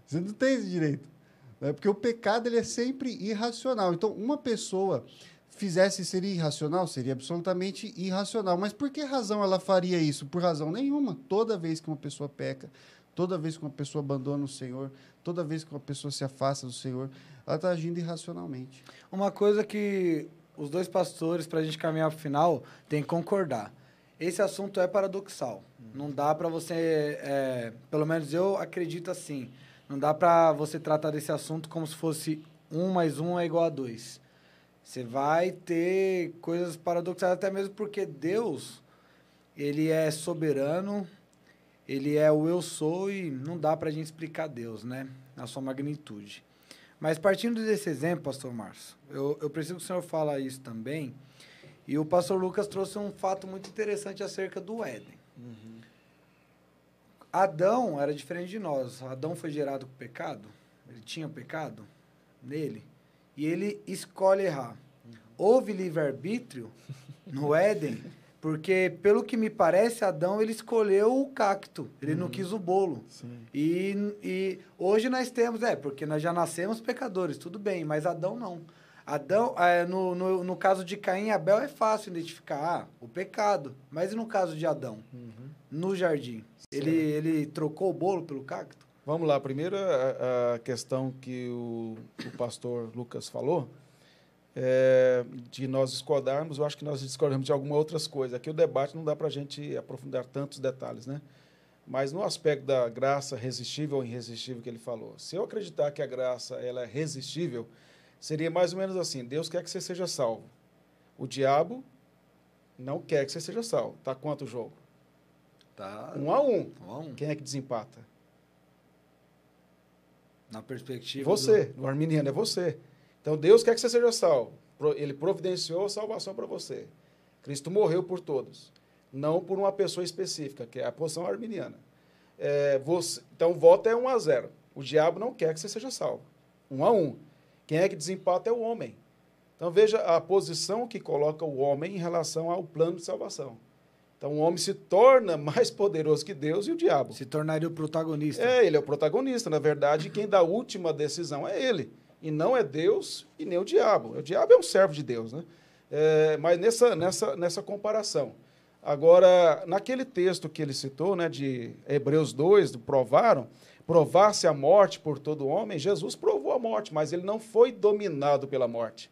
Você não tem esse direito. Né? Porque o pecado ele é sempre irracional. Então, uma pessoa fizesse seria irracional, seria absolutamente irracional. Mas por que razão ela faria isso? Por razão nenhuma. Toda vez que uma pessoa peca, toda vez que uma pessoa abandona o Senhor, toda vez que uma pessoa se afasta do Senhor, ela está agindo irracionalmente. Uma coisa que os dois pastores, para a gente caminhar para o final, tem que concordar. Esse assunto é paradoxal. Não dá para você, é, pelo menos eu acredito assim. Não dá para você tratar desse assunto como se fosse um mais um é igual a dois. Você vai ter coisas paradoxais, até mesmo porque Deus, ele é soberano, ele é o eu sou e não dá para a gente explicar Deus, né? Na sua magnitude. Mas partindo desse exemplo, pastor Márcio, eu, eu preciso que o senhor fala isso também. E o pastor Lucas trouxe um fato muito interessante acerca do Éden. Uhum. Adão era diferente de nós. Adão foi gerado com pecado, ele tinha pecado nele, e ele escolhe errar. Uhum. Houve livre-arbítrio no Éden, porque, pelo que me parece, Adão ele escolheu o cacto, ele uhum. não quis o bolo. E, e hoje nós temos, é, porque nós já nascemos pecadores, tudo bem, mas Adão não. Adão, é, no, no, no, caso de Caim e Abel é fácil identificar ah, o pecado. Mas e no caso de Adão? Uhum. No jardim. Ele, ele trocou o bolo pelo cacto? Vamos lá. Primeiro, a, a questão que o, o pastor Lucas falou, é, de nós discordarmos, eu acho que nós discordamos de algumas outras coisas. Aqui o debate não dá para a gente aprofundar tantos detalhes, né? Mas no aspecto da graça resistível ou irresistível que ele falou, se eu acreditar que a graça ela é resistível, Seria mais ou menos assim: Deus quer que você seja salvo. O diabo não quer que você seja salvo. Tá quanto o jogo? Tá. Um a um. um, a um. Quem é que desempata? Na perspectiva. Você. Do... arminiano é você. Então Deus quer que você seja salvo. Ele providenciou a salvação para você. Cristo morreu por todos, não por uma pessoa específica, que é a posição arminiana. É, você, então, o voto é um a zero. O diabo não quer que você seja salvo. um a Um. Quem é que desempata é o homem. Então veja a posição que coloca o homem em relação ao plano de salvação. Então o homem se torna mais poderoso que Deus e o diabo. Se tornaria o protagonista. É, ele é o protagonista. Na verdade, quem dá a última decisão é ele. E não é Deus e nem o diabo. O diabo é um servo de Deus, né? É, mas nessa, nessa, nessa comparação. Agora, naquele texto que ele citou, né, de Hebreus 2, do Provaram, provar-se a morte por todo homem, Jesus provou a morte, mas ele não foi dominado pela morte.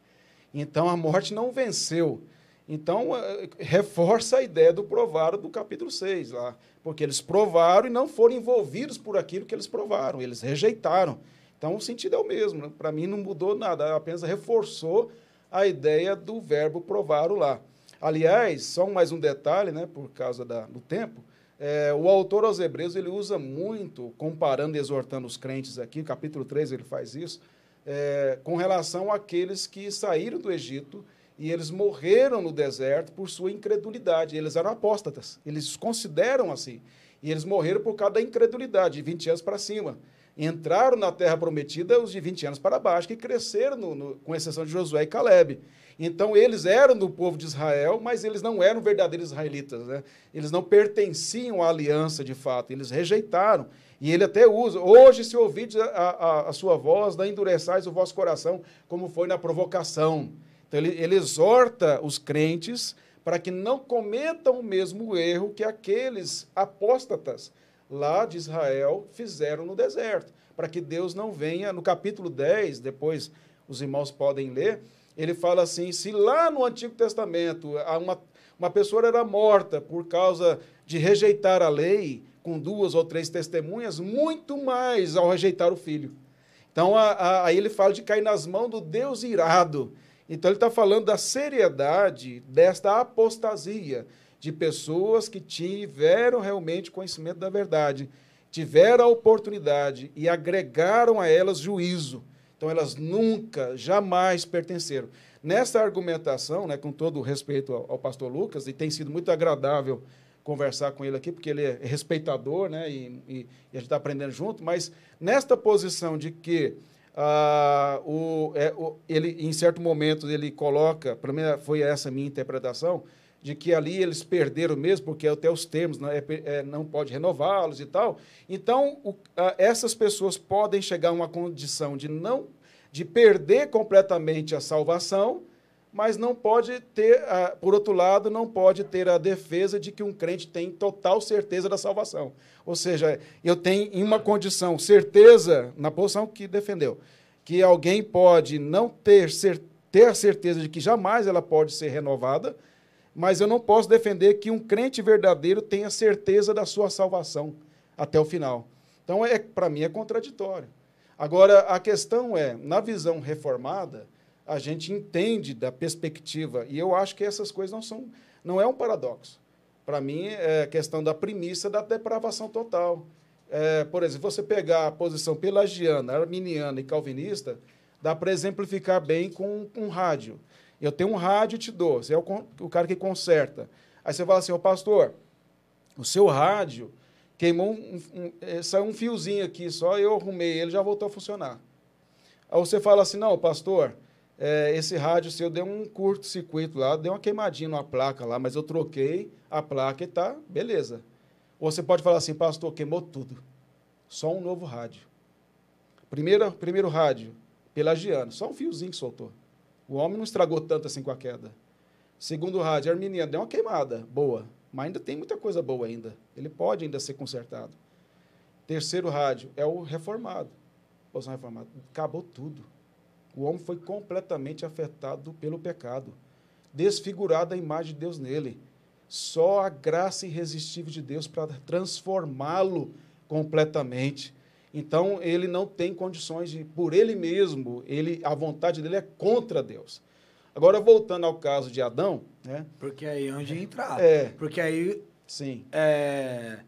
Então a morte não venceu. Então eh, reforça a ideia do provar do capítulo 6 lá, porque eles provaram e não foram envolvidos por aquilo que eles provaram, eles rejeitaram. Então o sentido é o mesmo, né? para mim não mudou nada, apenas reforçou a ideia do verbo provaram lá. Aliás, só mais um detalhe, né, por causa da, do tempo, é, o autor aos Hebreus ele usa muito, comparando e exortando os crentes aqui, capítulo 3 ele faz isso, é, com relação àqueles que saíram do Egito e eles morreram no deserto por sua incredulidade. Eles eram apóstatas, eles consideram assim. E eles morreram por causa da incredulidade, de 20 anos para cima entraram na terra prometida os de 20 anos para baixo, que cresceram, no, no, com exceção de Josué e Caleb. Então, eles eram do povo de Israel, mas eles não eram verdadeiros israelitas. Né? Eles não pertenciam à aliança de fato, eles rejeitaram. E ele até usa: hoje, se ouvides a, a, a sua voz, não endureçais o vosso coração, como foi na provocação. Então, ele, ele exorta os crentes para que não cometam o mesmo erro que aqueles apóstatas lá de Israel fizeram no deserto, para que Deus não venha. No capítulo 10, depois os irmãos podem ler, ele fala assim: se lá no Antigo Testamento uma, uma pessoa era morta por causa de rejeitar a lei, com duas ou três testemunhas, muito mais ao rejeitar o filho. Então, a, a, aí ele fala de cair nas mãos do Deus irado. Então, ele está falando da seriedade desta apostasia de pessoas que tiveram realmente conhecimento da verdade, tiveram a oportunidade e agregaram a elas juízo. Então, elas nunca, jamais pertenceram. Nessa argumentação, né, com todo o respeito ao, ao pastor Lucas, e tem sido muito agradável conversar com ele aqui, porque ele é respeitador né, e, e, e a gente está aprendendo junto, mas nesta posição de que ah, o, é, o, ele, em certo momento, ele coloca, para mim foi essa minha interpretação, de que ali eles perderam mesmo, porque é até os termos né, é, é, não pode renová-los e tal. Então, o, a, essas pessoas podem chegar a uma condição de não de perder completamente a salvação, mas não pode ter, a, por outro lado, não pode ter a defesa de que um crente tem total certeza da salvação. Ou seja, eu tenho em uma condição certeza na posição que defendeu, que alguém pode não ter, ter a certeza de que jamais ela pode ser renovada, mas eu não posso defender que um crente verdadeiro tenha certeza da sua salvação até o final. Então, é, para mim, é contraditório. Agora, a questão é, na visão reformada, a gente entende da perspectiva, e eu acho que essas coisas não são, não é um paradoxo. Para mim, é questão da premissa da depravação total. É, por exemplo, você pegar a posição pelagiana, arminiana e calvinista, dá para exemplificar bem com um rádio. Eu tenho um rádio e te dou. Você é o, o cara que conserta. Aí você fala assim, ô pastor, o seu rádio queimou um, um, eh, saiu um fiozinho aqui, só eu arrumei, ele já voltou a funcionar. Aí você fala assim, não, pastor, é, esse rádio seu deu um curto-circuito lá, deu uma queimadinha numa placa lá, mas eu troquei a placa e tá, beleza. Ou você pode falar assim, pastor, queimou tudo. Só um novo rádio. Primeiro, primeiro rádio, pelagiano, só um fiozinho que soltou. O homem não estragou tanto assim com a queda. Segundo rádio, a Arminiana deu uma queimada boa, mas ainda tem muita coisa boa ainda. Ele pode ainda ser consertado. Terceiro rádio é o reformado. Posição reformada. Acabou tudo. O homem foi completamente afetado pelo pecado, desfigurada a imagem de Deus nele. Só a graça irresistível de Deus para transformá-lo completamente. Então ele não tem condições de, por ele mesmo, ele, a vontade dele é contra Deus. Agora voltando ao caso de Adão, né? Porque aí é onde entrava. É. Porque aí. Sim. É,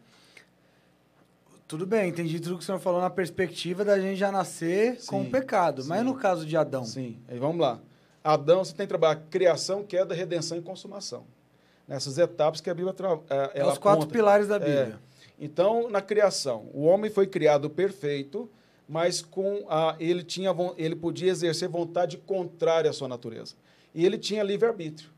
tudo bem, entendi tudo que o senhor falou na perspectiva da gente já nascer sim, com o pecado. Sim. Mas no caso de Adão. Sim. Aí vamos lá. Adão, você tem que trabalhar criação, queda, redenção e consumação. Nessas etapas que a Bíblia. É, ela é os quatro aponta. pilares da Bíblia. É, então, na criação, o homem foi criado perfeito, mas com a, ele, tinha, ele podia exercer vontade contrária à sua natureza. E ele tinha livre-arbítrio.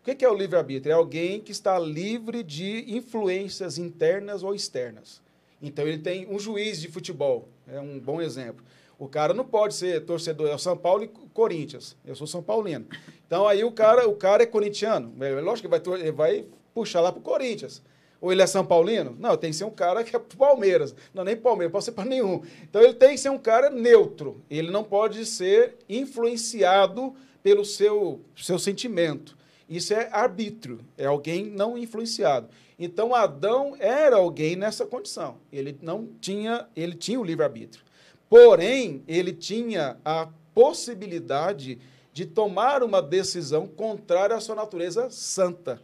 O que é o livre-arbítrio? É alguém que está livre de influências internas ou externas. Então, ele tem um juiz de futebol, é um bom exemplo. O cara não pode ser torcedor, é o São Paulo e Corinthians. Eu sou São Paulino. Então, aí o cara, o cara é corintiano. É lógico que vai, vai puxar lá para o Corinthians. Ou ele é São Paulino? Não, tem que ser um cara que é Palmeiras. Não, nem Palmeiras, pode ser para nenhum. Então ele tem que ser um cara neutro. Ele não pode ser influenciado pelo seu, seu sentimento. Isso é arbítrio, é alguém não influenciado. Então Adão era alguém nessa condição. Ele não tinha, ele tinha o livre-arbítrio. Porém, ele tinha a possibilidade de tomar uma decisão contrária à sua natureza santa.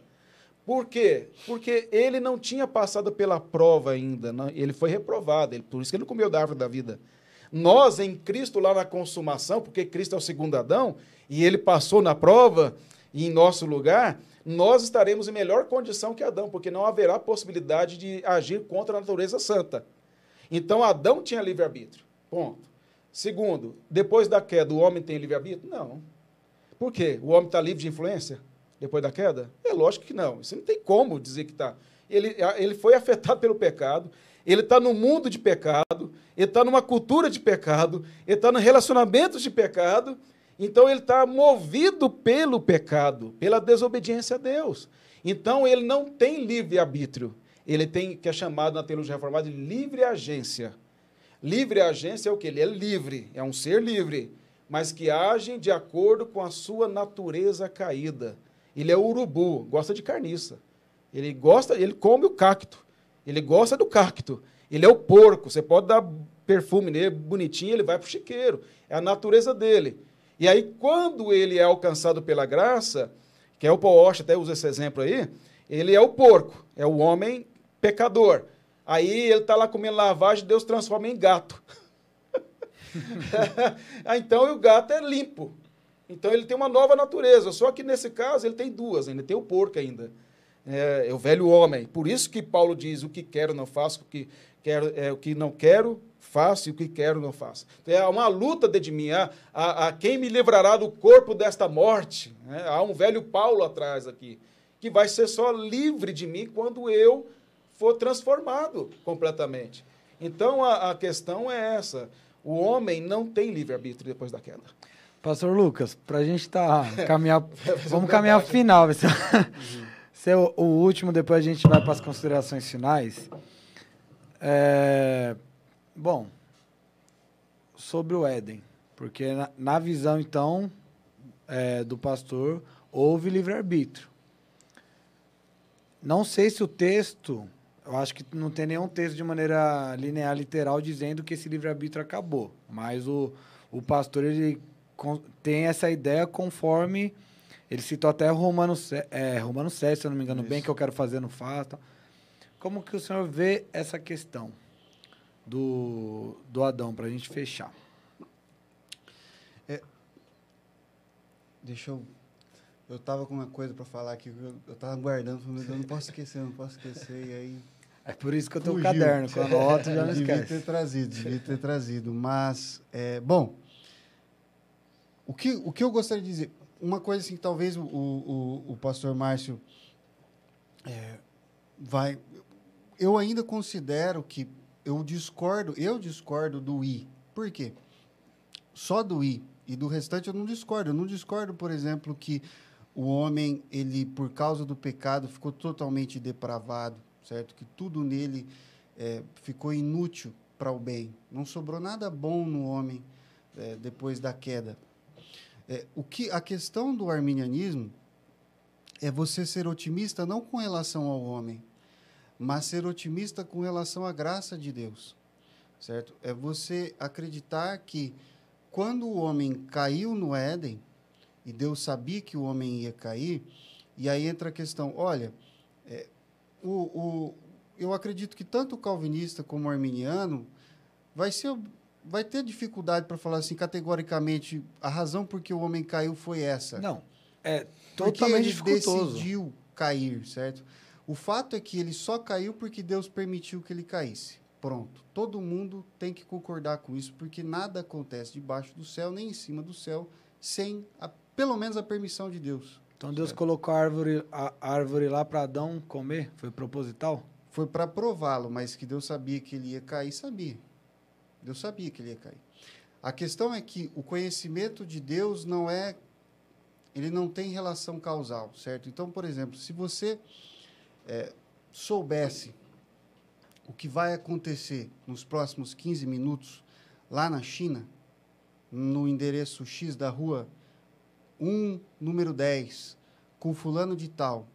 Por quê? Porque ele não tinha passado pela prova ainda, ele foi reprovado, ele, por isso que ele não comeu da árvore da vida. Nós, em Cristo, lá na consumação, porque Cristo é o segundo Adão, e ele passou na prova, e em nosso lugar, nós estaremos em melhor condição que Adão, porque não haverá possibilidade de agir contra a natureza santa. Então, Adão tinha livre-arbítrio. Ponto. Segundo, depois da queda, o homem tem livre-arbítrio? Não. Por quê? O homem está livre de influência? depois da queda? É lógico que não. Isso não tem como dizer que está. Ele, ele foi afetado pelo pecado, ele está no mundo de pecado, ele está numa cultura de pecado, ele está nos relacionamentos de pecado. Então ele está movido pelo pecado, pela desobediência a Deus. Então ele não tem livre arbítrio. Ele tem que é chamado na teologia reformada de livre agência. Livre agência é o que ele é livre, é um ser livre, mas que age de acordo com a sua natureza caída. Ele é urubu, gosta de carniça. Ele gosta, ele come o cacto. Ele gosta do cacto. Ele é o porco. Você pode dar perfume nele, bonitinho, ele vai para o chiqueiro. É a natureza dele. E aí, quando ele é alcançado pela graça, que é o Poosh, até usa esse exemplo aí, ele é o porco, é o homem pecador. Aí ele está lá comendo lavagem, Deus transforma em gato. então o gato é limpo. Então ele tem uma nova natureza, só que nesse caso ele tem duas, Ele tem o porco ainda. É, é, o velho homem. Por isso que Paulo diz: o que quero não faço, o que quero é o que não quero faço e o que quero não faço. Então, é uma luta dentro de mim. a quem me livrará do corpo desta morte. Né? Há um velho Paulo atrás aqui que vai ser só livre de mim quando eu for transformado completamente. Então a, a questão é essa: o homem não tem livre arbítrio depois da queda. Pastor Lucas, para a gente tá caminhar, é, é vamos caminhar ao final. Vai uhum. ser, é o, o, último, depois a gente vai para as considerações finais. É, bom, sobre o Éden, porque na, na visão então é, do pastor houve livre arbítrio. Não sei se o texto, eu acho que não tem nenhum texto de maneira linear, literal, dizendo que esse livre arbítrio acabou, mas o o pastor ele tem essa ideia conforme. Ele citou até Romano, é, Romano 7, se eu não me engano, Isso. bem que eu quero fazer no fato. Tá? Como que o senhor vê essa questão do, do Adão, para a gente fechar? É, deixa eu. Eu tava com uma coisa para falar aqui, eu, eu tava guardando, mas eu não posso esquecer, não posso esquecer, e aí. É por isso que eu tenho um caderno, com eu nota já não esquece. Devia ter trazido, devia ter trazido. Mas, é, bom, o que, o que eu gostaria de dizer, uma coisa assim que talvez o, o, o pastor Márcio é, vai. Eu ainda considero que eu discordo, eu discordo do I. Por quê? Só do I. E do restante eu não discordo. Eu não discordo, por exemplo, que o homem, ele, por causa do pecado, ficou totalmente depravado, certo? Que tudo nele é, ficou inútil para o bem. Não sobrou nada bom no homem é, depois da queda. É, o que, a questão do arminianismo é você ser otimista não com relação ao homem, mas ser otimista com relação à graça de Deus, certo? É você acreditar que quando o homem caiu no Éden, e Deus sabia que o homem ia cair, e aí entra a questão, olha, é, o, o, eu acredito que tanto o calvinista como o arminiano vai ser vai ter dificuldade para falar assim categoricamente a razão por que o homem caiu foi essa. Não, é totalmente dificultoso. decidiu cair, certo? O fato é que ele só caiu porque Deus permitiu que ele caísse. Pronto. Todo mundo tem que concordar com isso, porque nada acontece debaixo do céu nem em cima do céu sem a, pelo menos a permissão de Deus. Então Deus colocou a árvore, a árvore lá para Adão comer? Foi proposital? Foi para prová-lo, mas que Deus sabia que ele ia cair, sabia. Deus sabia que ele ia cair. A questão é que o conhecimento de Deus não é. Ele não tem relação causal, certo? Então, por exemplo, se você é, soubesse o que vai acontecer nos próximos 15 minutos lá na China, no endereço X da rua 1, número 10, com fulano de tal,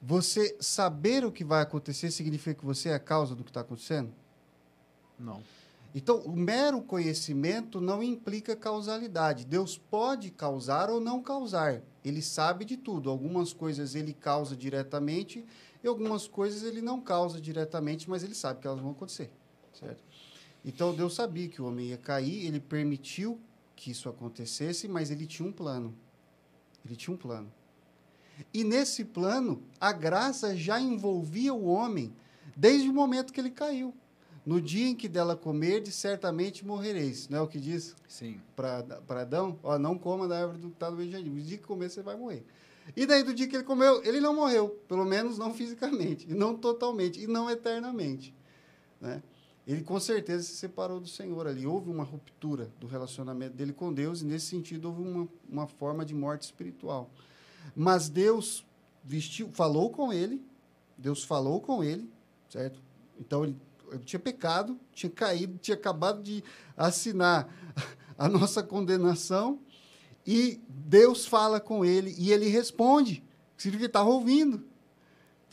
você saber o que vai acontecer significa que você é a causa do que está acontecendo? Não. Então, o mero conhecimento não implica causalidade. Deus pode causar ou não causar. Ele sabe de tudo. Algumas coisas ele causa diretamente e algumas coisas ele não causa diretamente, mas ele sabe que elas vão acontecer, certo? Então, Deus sabia que o homem ia cair, ele permitiu que isso acontecesse, mas ele tinha um plano. Ele tinha um plano. E nesse plano, a graça já envolvia o homem desde o momento que ele caiu. No dia em que dela comerdes, certamente morrereis. Não é o que diz? Sim. Para Adão, ó, não coma da árvore do que está no meio jardim. dia que comer, você vai morrer. E daí, do dia que ele comeu, ele não morreu. Pelo menos não fisicamente, e não totalmente, e não eternamente. Né? Ele com certeza se separou do Senhor ali. Houve uma ruptura do relacionamento dele com Deus, e nesse sentido houve uma, uma forma de morte espiritual. Mas Deus vestiu, falou com ele, Deus falou com ele, certo? Então ele eu tinha pecado, tinha caído, tinha acabado de assinar a nossa condenação. E Deus fala com ele e ele responde. Significa que estava ouvindo.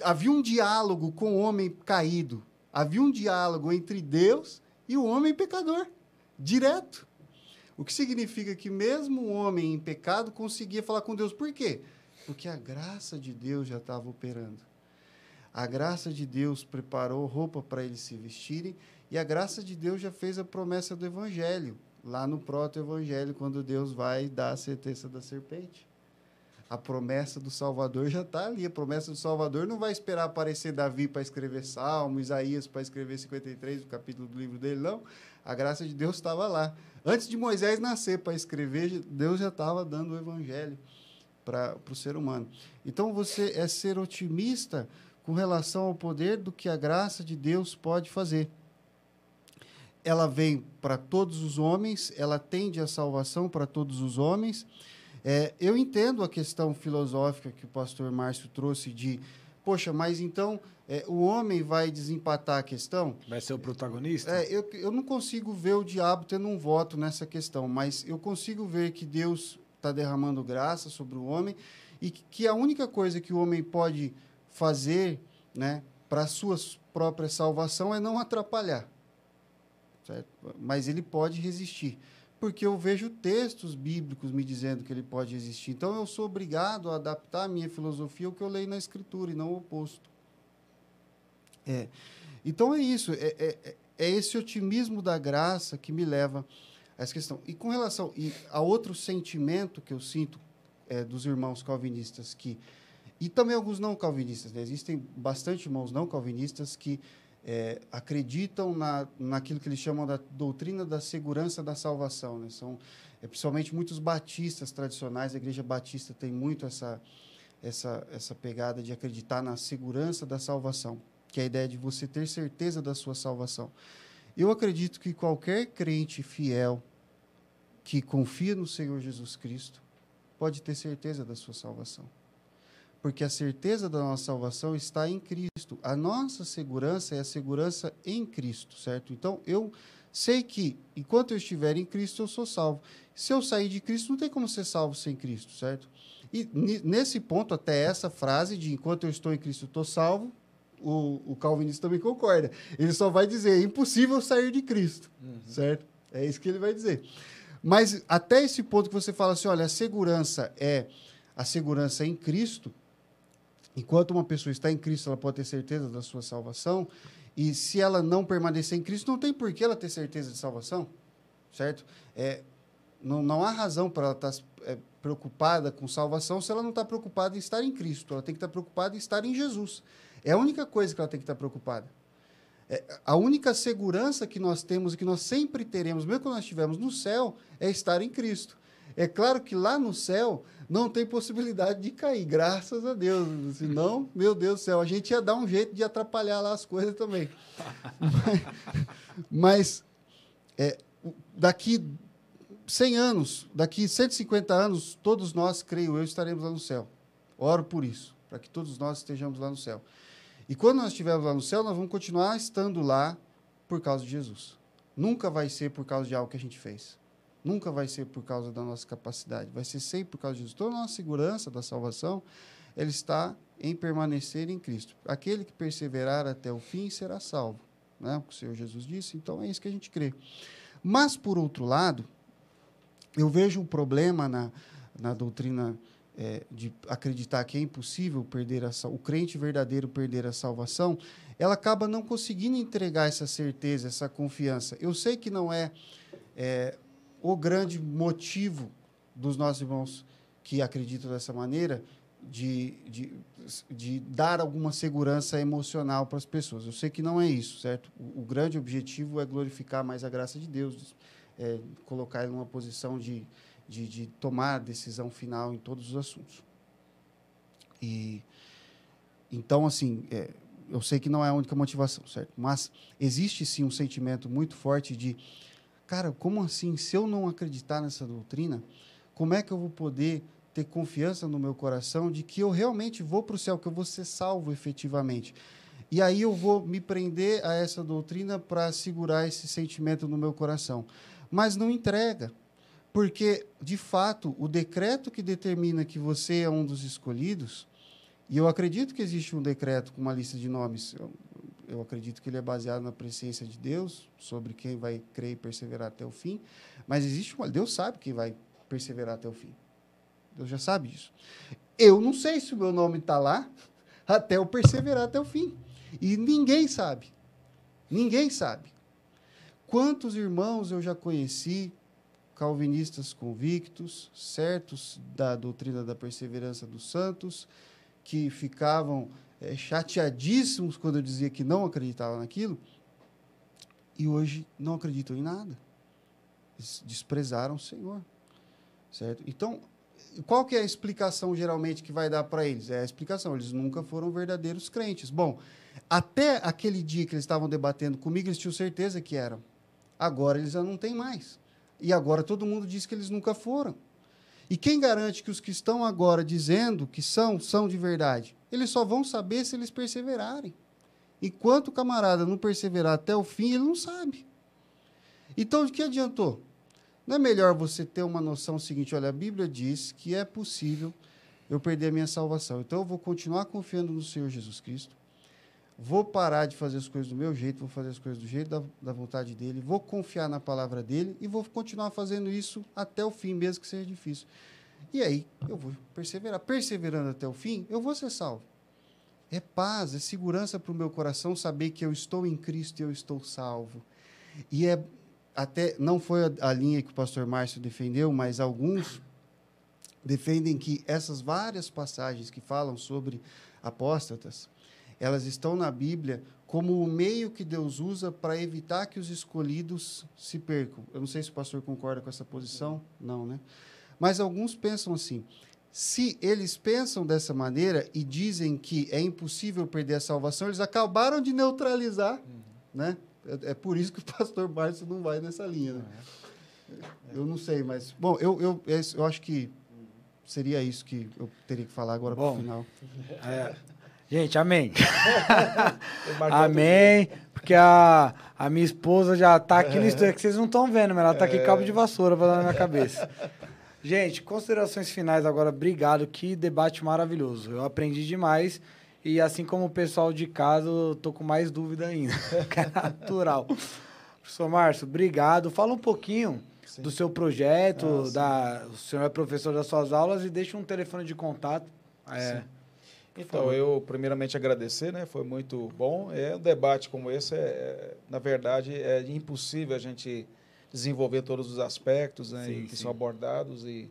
Havia um diálogo com o homem caído. Havia um diálogo entre Deus e o homem pecador, direto. O que significa que mesmo o homem em pecado conseguia falar com Deus. Por quê? Porque a graça de Deus já estava operando. A graça de Deus preparou roupa para eles se vestirem e a graça de Deus já fez a promessa do evangelho, lá no proto-evangelho, quando Deus vai dar a sentença da serpente. A promessa do Salvador já está ali. A promessa do Salvador não vai esperar aparecer Davi para escrever Salmo, Isaías para escrever 53, o capítulo do livro dele, não. A graça de Deus estava lá. Antes de Moisés nascer para escrever, Deus já estava dando o evangelho para o ser humano. Então, você é ser otimista com relação ao poder do que a graça de Deus pode fazer. Ela vem para todos os homens, ela tende a salvação para todos os homens. É, eu entendo a questão filosófica que o pastor Márcio trouxe de, poxa, mas então é, o homem vai desempatar a questão? Vai ser o protagonista? É, eu, eu não consigo ver o diabo tendo um voto nessa questão, mas eu consigo ver que Deus está derramando graça sobre o homem e que a única coisa que o homem pode fazer né, para a sua própria salvação é não atrapalhar. Certo? Mas ele pode resistir. Porque eu vejo textos bíblicos me dizendo que ele pode resistir. Então eu sou obrigado a adaptar a minha filosofia ao que eu leio na Escritura e não o oposto. É. Então é isso. É, é, é, é esse otimismo da graça que me leva a essa questão. E com relação e a outro sentimento que eu sinto é, dos irmãos calvinistas que e também alguns não calvinistas. Né? Existem bastante irmãos não calvinistas que é, acreditam na, naquilo que eles chamam da doutrina da segurança da salvação. Né? São é, principalmente muitos batistas tradicionais. A igreja batista tem muito essa, essa, essa pegada de acreditar na segurança da salvação, que é a ideia de você ter certeza da sua salvação. Eu acredito que qualquer crente fiel que confia no Senhor Jesus Cristo pode ter certeza da sua salvação porque a certeza da nossa salvação está em Cristo. A nossa segurança é a segurança em Cristo, certo? Então eu sei que enquanto eu estiver em Cristo eu sou salvo. Se eu sair de Cristo, não tem como ser salvo sem Cristo, certo? E nesse ponto, até essa frase de enquanto eu estou em Cristo, estou salvo, o, o calvinista também concorda. Ele só vai dizer, é impossível sair de Cristo, uhum. certo? É isso que ele vai dizer. Mas até esse ponto que você fala assim, olha, a segurança é a segurança é em Cristo, Enquanto uma pessoa está em Cristo, ela pode ter certeza da sua salvação. E se ela não permanecer em Cristo, não tem por que ela ter certeza de salvação, certo? É, não, não há razão para ela estar tá, é, preocupada com salvação se ela não está preocupada em estar em Cristo. Ela tem que estar tá preocupada em estar em Jesus. É a única coisa que ela tem que estar tá preocupada. É, a única segurança que nós temos e que nós sempre teremos, mesmo quando nós estivermos no céu, é estar em Cristo. É claro que lá no céu não tem possibilidade de cair, graças a Deus. Senão, meu Deus do céu, a gente ia dar um jeito de atrapalhar lá as coisas também. mas, mas é, daqui 100 anos, daqui 150 anos, todos nós, creio eu, estaremos lá no céu. Oro por isso, para que todos nós estejamos lá no céu. E quando nós estivermos lá no céu, nós vamos continuar estando lá por causa de Jesus. Nunca vai ser por causa de algo que a gente fez. Nunca vai ser por causa da nossa capacidade, vai ser sempre por causa de Jesus. Toda a nossa segurança da salvação, ele está em permanecer em Cristo. Aquele que perseverar até o fim será salvo, né? o que o Senhor Jesus disse, então é isso que a gente crê. Mas, por outro lado, eu vejo um problema na, na doutrina é, de acreditar que é impossível perder a, o crente verdadeiro perder a salvação, ela acaba não conseguindo entregar essa certeza, essa confiança. Eu sei que não é, é o grande motivo dos nossos irmãos que acreditam dessa maneira de, de, de dar alguma segurança emocional para as pessoas. Eu sei que não é isso, certo? O, o grande objetivo é glorificar mais a graça de Deus, é, colocar ele numa posição de, de, de tomar decisão final em todos os assuntos. E então, assim, é, eu sei que não é a única motivação, certo? Mas existe sim um sentimento muito forte de cara, como assim? Se eu não acreditar nessa doutrina, como é que eu vou poder ter confiança no meu coração de que eu realmente vou para o céu, que eu vou ser salvo efetivamente? E aí eu vou me prender a essa doutrina para segurar esse sentimento no meu coração. Mas não entrega, porque, de fato, o decreto que determina que você é um dos escolhidos, e eu acredito que existe um decreto com uma lista de nomes, eu acredito que ele é baseado na presciência de Deus, sobre quem vai crer e perseverar até o fim. Mas existe uma. Deus sabe quem vai perseverar até o fim. Deus já sabe disso. Eu não sei se o meu nome está lá até eu perseverar até o fim. E ninguém sabe. Ninguém sabe. Quantos irmãos eu já conheci, calvinistas convictos, certos da doutrina da perseverança dos santos, que ficavam é, chateadíssimos quando eu dizia que não acreditava naquilo, e hoje não acreditam em nada. Eles desprezaram o Senhor. Certo? Então, qual que é a explicação geralmente que vai dar para eles? É a explicação, eles nunca foram verdadeiros crentes. Bom, até aquele dia que eles estavam debatendo comigo, eles tinham certeza que eram. Agora eles já não têm mais. E agora todo mundo diz que eles nunca foram. E quem garante que os que estão agora dizendo que são, são de verdade? Eles só vão saber se eles perseverarem. Enquanto o camarada não perseverar até o fim, ele não sabe. Então, o que adiantou? Não é melhor você ter uma noção seguinte: olha, a Bíblia diz que é possível eu perder a minha salvação. Então, eu vou continuar confiando no Senhor Jesus Cristo. Vou parar de fazer as coisas do meu jeito, vou fazer as coisas do jeito da, da vontade dele, vou confiar na palavra dele e vou continuar fazendo isso até o fim, mesmo que seja difícil. E aí eu vou perseverar. Perseverando até o fim, eu vou ser salvo. É paz, é segurança para o meu coração saber que eu estou em Cristo e eu estou salvo. E é até não foi a, a linha que o pastor Márcio defendeu, mas alguns defendem que essas várias passagens que falam sobre apóstatas, elas estão na Bíblia como o meio que Deus usa para evitar que os escolhidos se percam. Eu não sei se o pastor concorda com essa posição, não, né? Mas alguns pensam assim: se eles pensam dessa maneira e dizem que é impossível perder a salvação, eles acabaram de neutralizar, uhum. né? É, é, por isso que o pastor Márcio não vai nessa linha, né? É. Eu não sei, mas bom, eu, eu, é eu acho que seria isso que eu teria que falar agora para o final. É, gente, amém. amém. Porque a, a minha esposa já está aqui no estúdio, é. que vocês não estão vendo, mas ela está aqui cabo de vassoura na minha cabeça. Gente, considerações finais agora. Obrigado, que debate maravilhoso. Eu aprendi demais. E assim como o pessoal de casa, eu tô com mais dúvida ainda. É é natural. Professor Márcio, obrigado. Fala um pouquinho sim. do seu projeto, ah, da... o senhor é professor das suas aulas e deixa um telefone de contato. É, então, eu primeiramente agradecer, né? Foi muito bom. É um debate como esse, é, é na verdade, é impossível a gente desenvolver todos os aspectos né, sim, que sim. são abordados e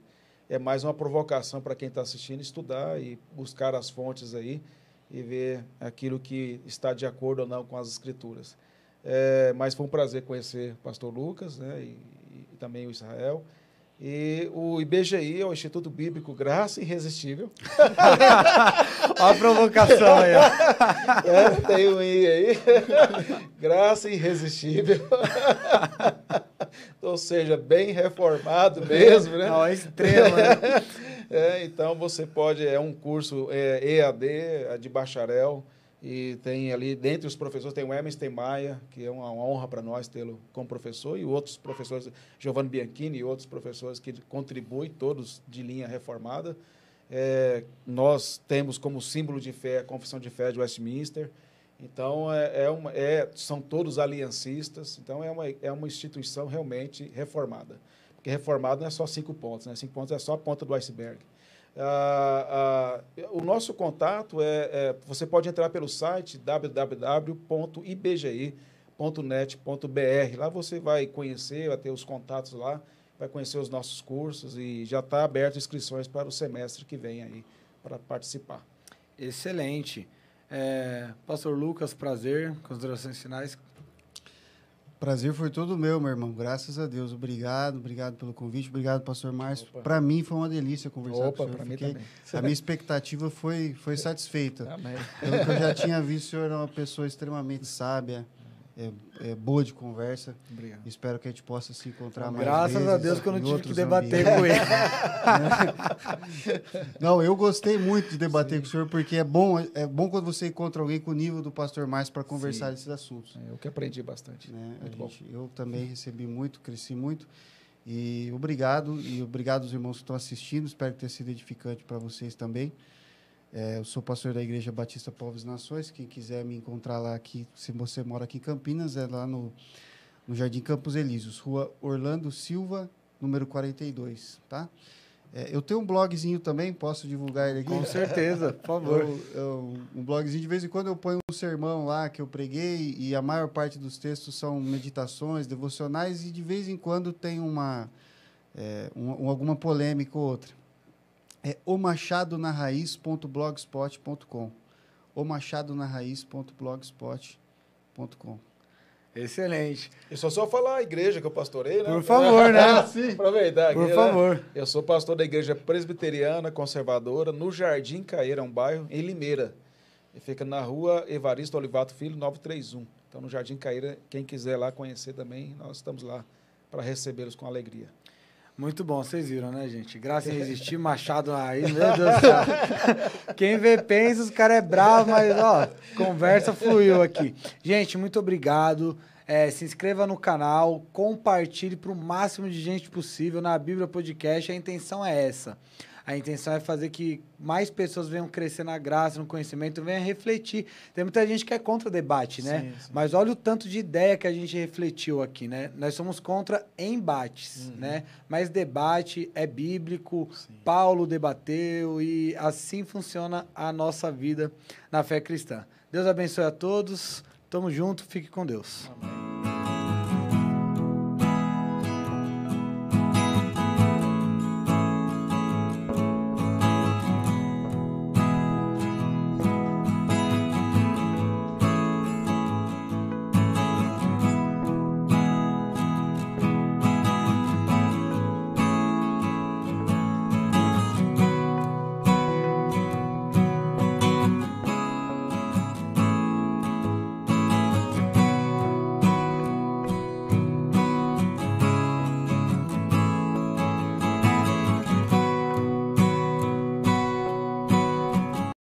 é mais uma provocação para quem está assistindo estudar e buscar as fontes aí e ver aquilo que está de acordo ou não com as escrituras. É, mas foi um prazer conhecer o pastor Lucas né, e, e também o Israel. E o IBGI é o Instituto Bíblico Graça Irresistível. Olha a provocação aí. É, tem um I aí. Graça Irresistível. Ou seja, bem reformado mesmo, né? Não, é extremo, né? é, então você pode, é um curso é, EAD, é de bacharel, e tem ali, dentre os professores, tem o Emerson Maia que é uma honra para nós tê-lo como professor, e outros professores, Giovanni Bianchini e outros professores que contribuem, todos de linha reformada. É, nós temos como símbolo de fé a Confissão de Fé de Westminster, então, é, é, uma, é são todos aliancistas, então é uma, é uma instituição realmente reformada. Porque reformado não é só cinco pontos, né? cinco pontos é só a ponta do iceberg. Ah, ah, o nosso contato é, é, Você pode entrar pelo site www.ibgi.net.br. Lá você vai conhecer, vai ter os contatos lá, vai conhecer os nossos cursos e já está aberto inscrições para o semestre que vem aí para participar. Excelente. É, Pastor Lucas, prazer, considerações finais. Prazer foi todo meu, meu irmão. Graças a Deus. Obrigado, obrigado pelo convite, obrigado, Pastor Márcio. Para mim foi uma delícia conversar Opa, com o senhor. Fiquei, mim a minha expectativa foi, foi satisfeita. Amém. Pelo que eu já tinha visto, o senhor era é uma pessoa extremamente sábia, é, é, boa de conversa. Obrigado. Espero que a gente possa se encontrar mais Graças vezes, a Deus que eu não tive que debater ambientes. com ele. não, eu gostei muito de debater Sim. com o senhor, porque é bom, é bom quando você encontra alguém com o nível do pastor mais para conversar Sim. esses assuntos. É, eu que aprendi bastante. Né? Muito bom. eu também recebi muito, cresci muito. E obrigado, e obrigado aos irmãos que estão assistindo. Espero que tenha sido edificante para vocês também. É, eu sou pastor da Igreja Batista Povos Nações. Quem quiser me encontrar lá aqui, se você mora aqui em Campinas, é lá no, no Jardim Campos Elíseos, rua Orlando Silva, número 42, tá? É, eu tenho um blogzinho também, posso divulgar ele aqui? Com certeza, por favor. Eu, eu, um blogzinho, de vez em quando eu ponho um sermão lá que eu preguei e a maior parte dos textos são meditações, devocionais e de vez em quando tem uma, é, um, alguma polêmica ou outra é omachadonarraiz.blogspot.com. Omachadonarraiz.blogspot.com. Excelente. E só só falar a igreja que eu pastorei, né? Por favor, né? sim. Aproveitar aqui, Por né? favor. Né? Eu sou pastor da igreja presbiteriana conservadora no Jardim Caeira, um bairro em Limeira. E fica na rua Evaristo Olivato Filho, 931. Então, no Jardim caíra quem quiser lá conhecer também, nós estamos lá para recebê-los com alegria. Muito bom, vocês viram, né, gente? Graça em resistir, Machado aí, meu Deus do céu. Quem vê pensa, os cara é bravo, mas ó, conversa fluiu aqui. Gente, muito obrigado. É, se inscreva no canal, compartilhe para o máximo de gente possível na Bíblia Podcast. A intenção é essa. A intenção é fazer que mais pessoas venham crescer na graça, no conhecimento, venham refletir. Tem muita gente que é contra debate, né? Sim, sim. Mas olha o tanto de ideia que a gente refletiu aqui, né? Nós somos contra embates, uhum. né? Mas debate é bíblico, sim. Paulo debateu e assim funciona a nossa vida na fé cristã. Deus abençoe a todos. Tamo junto, fique com Deus. Amém.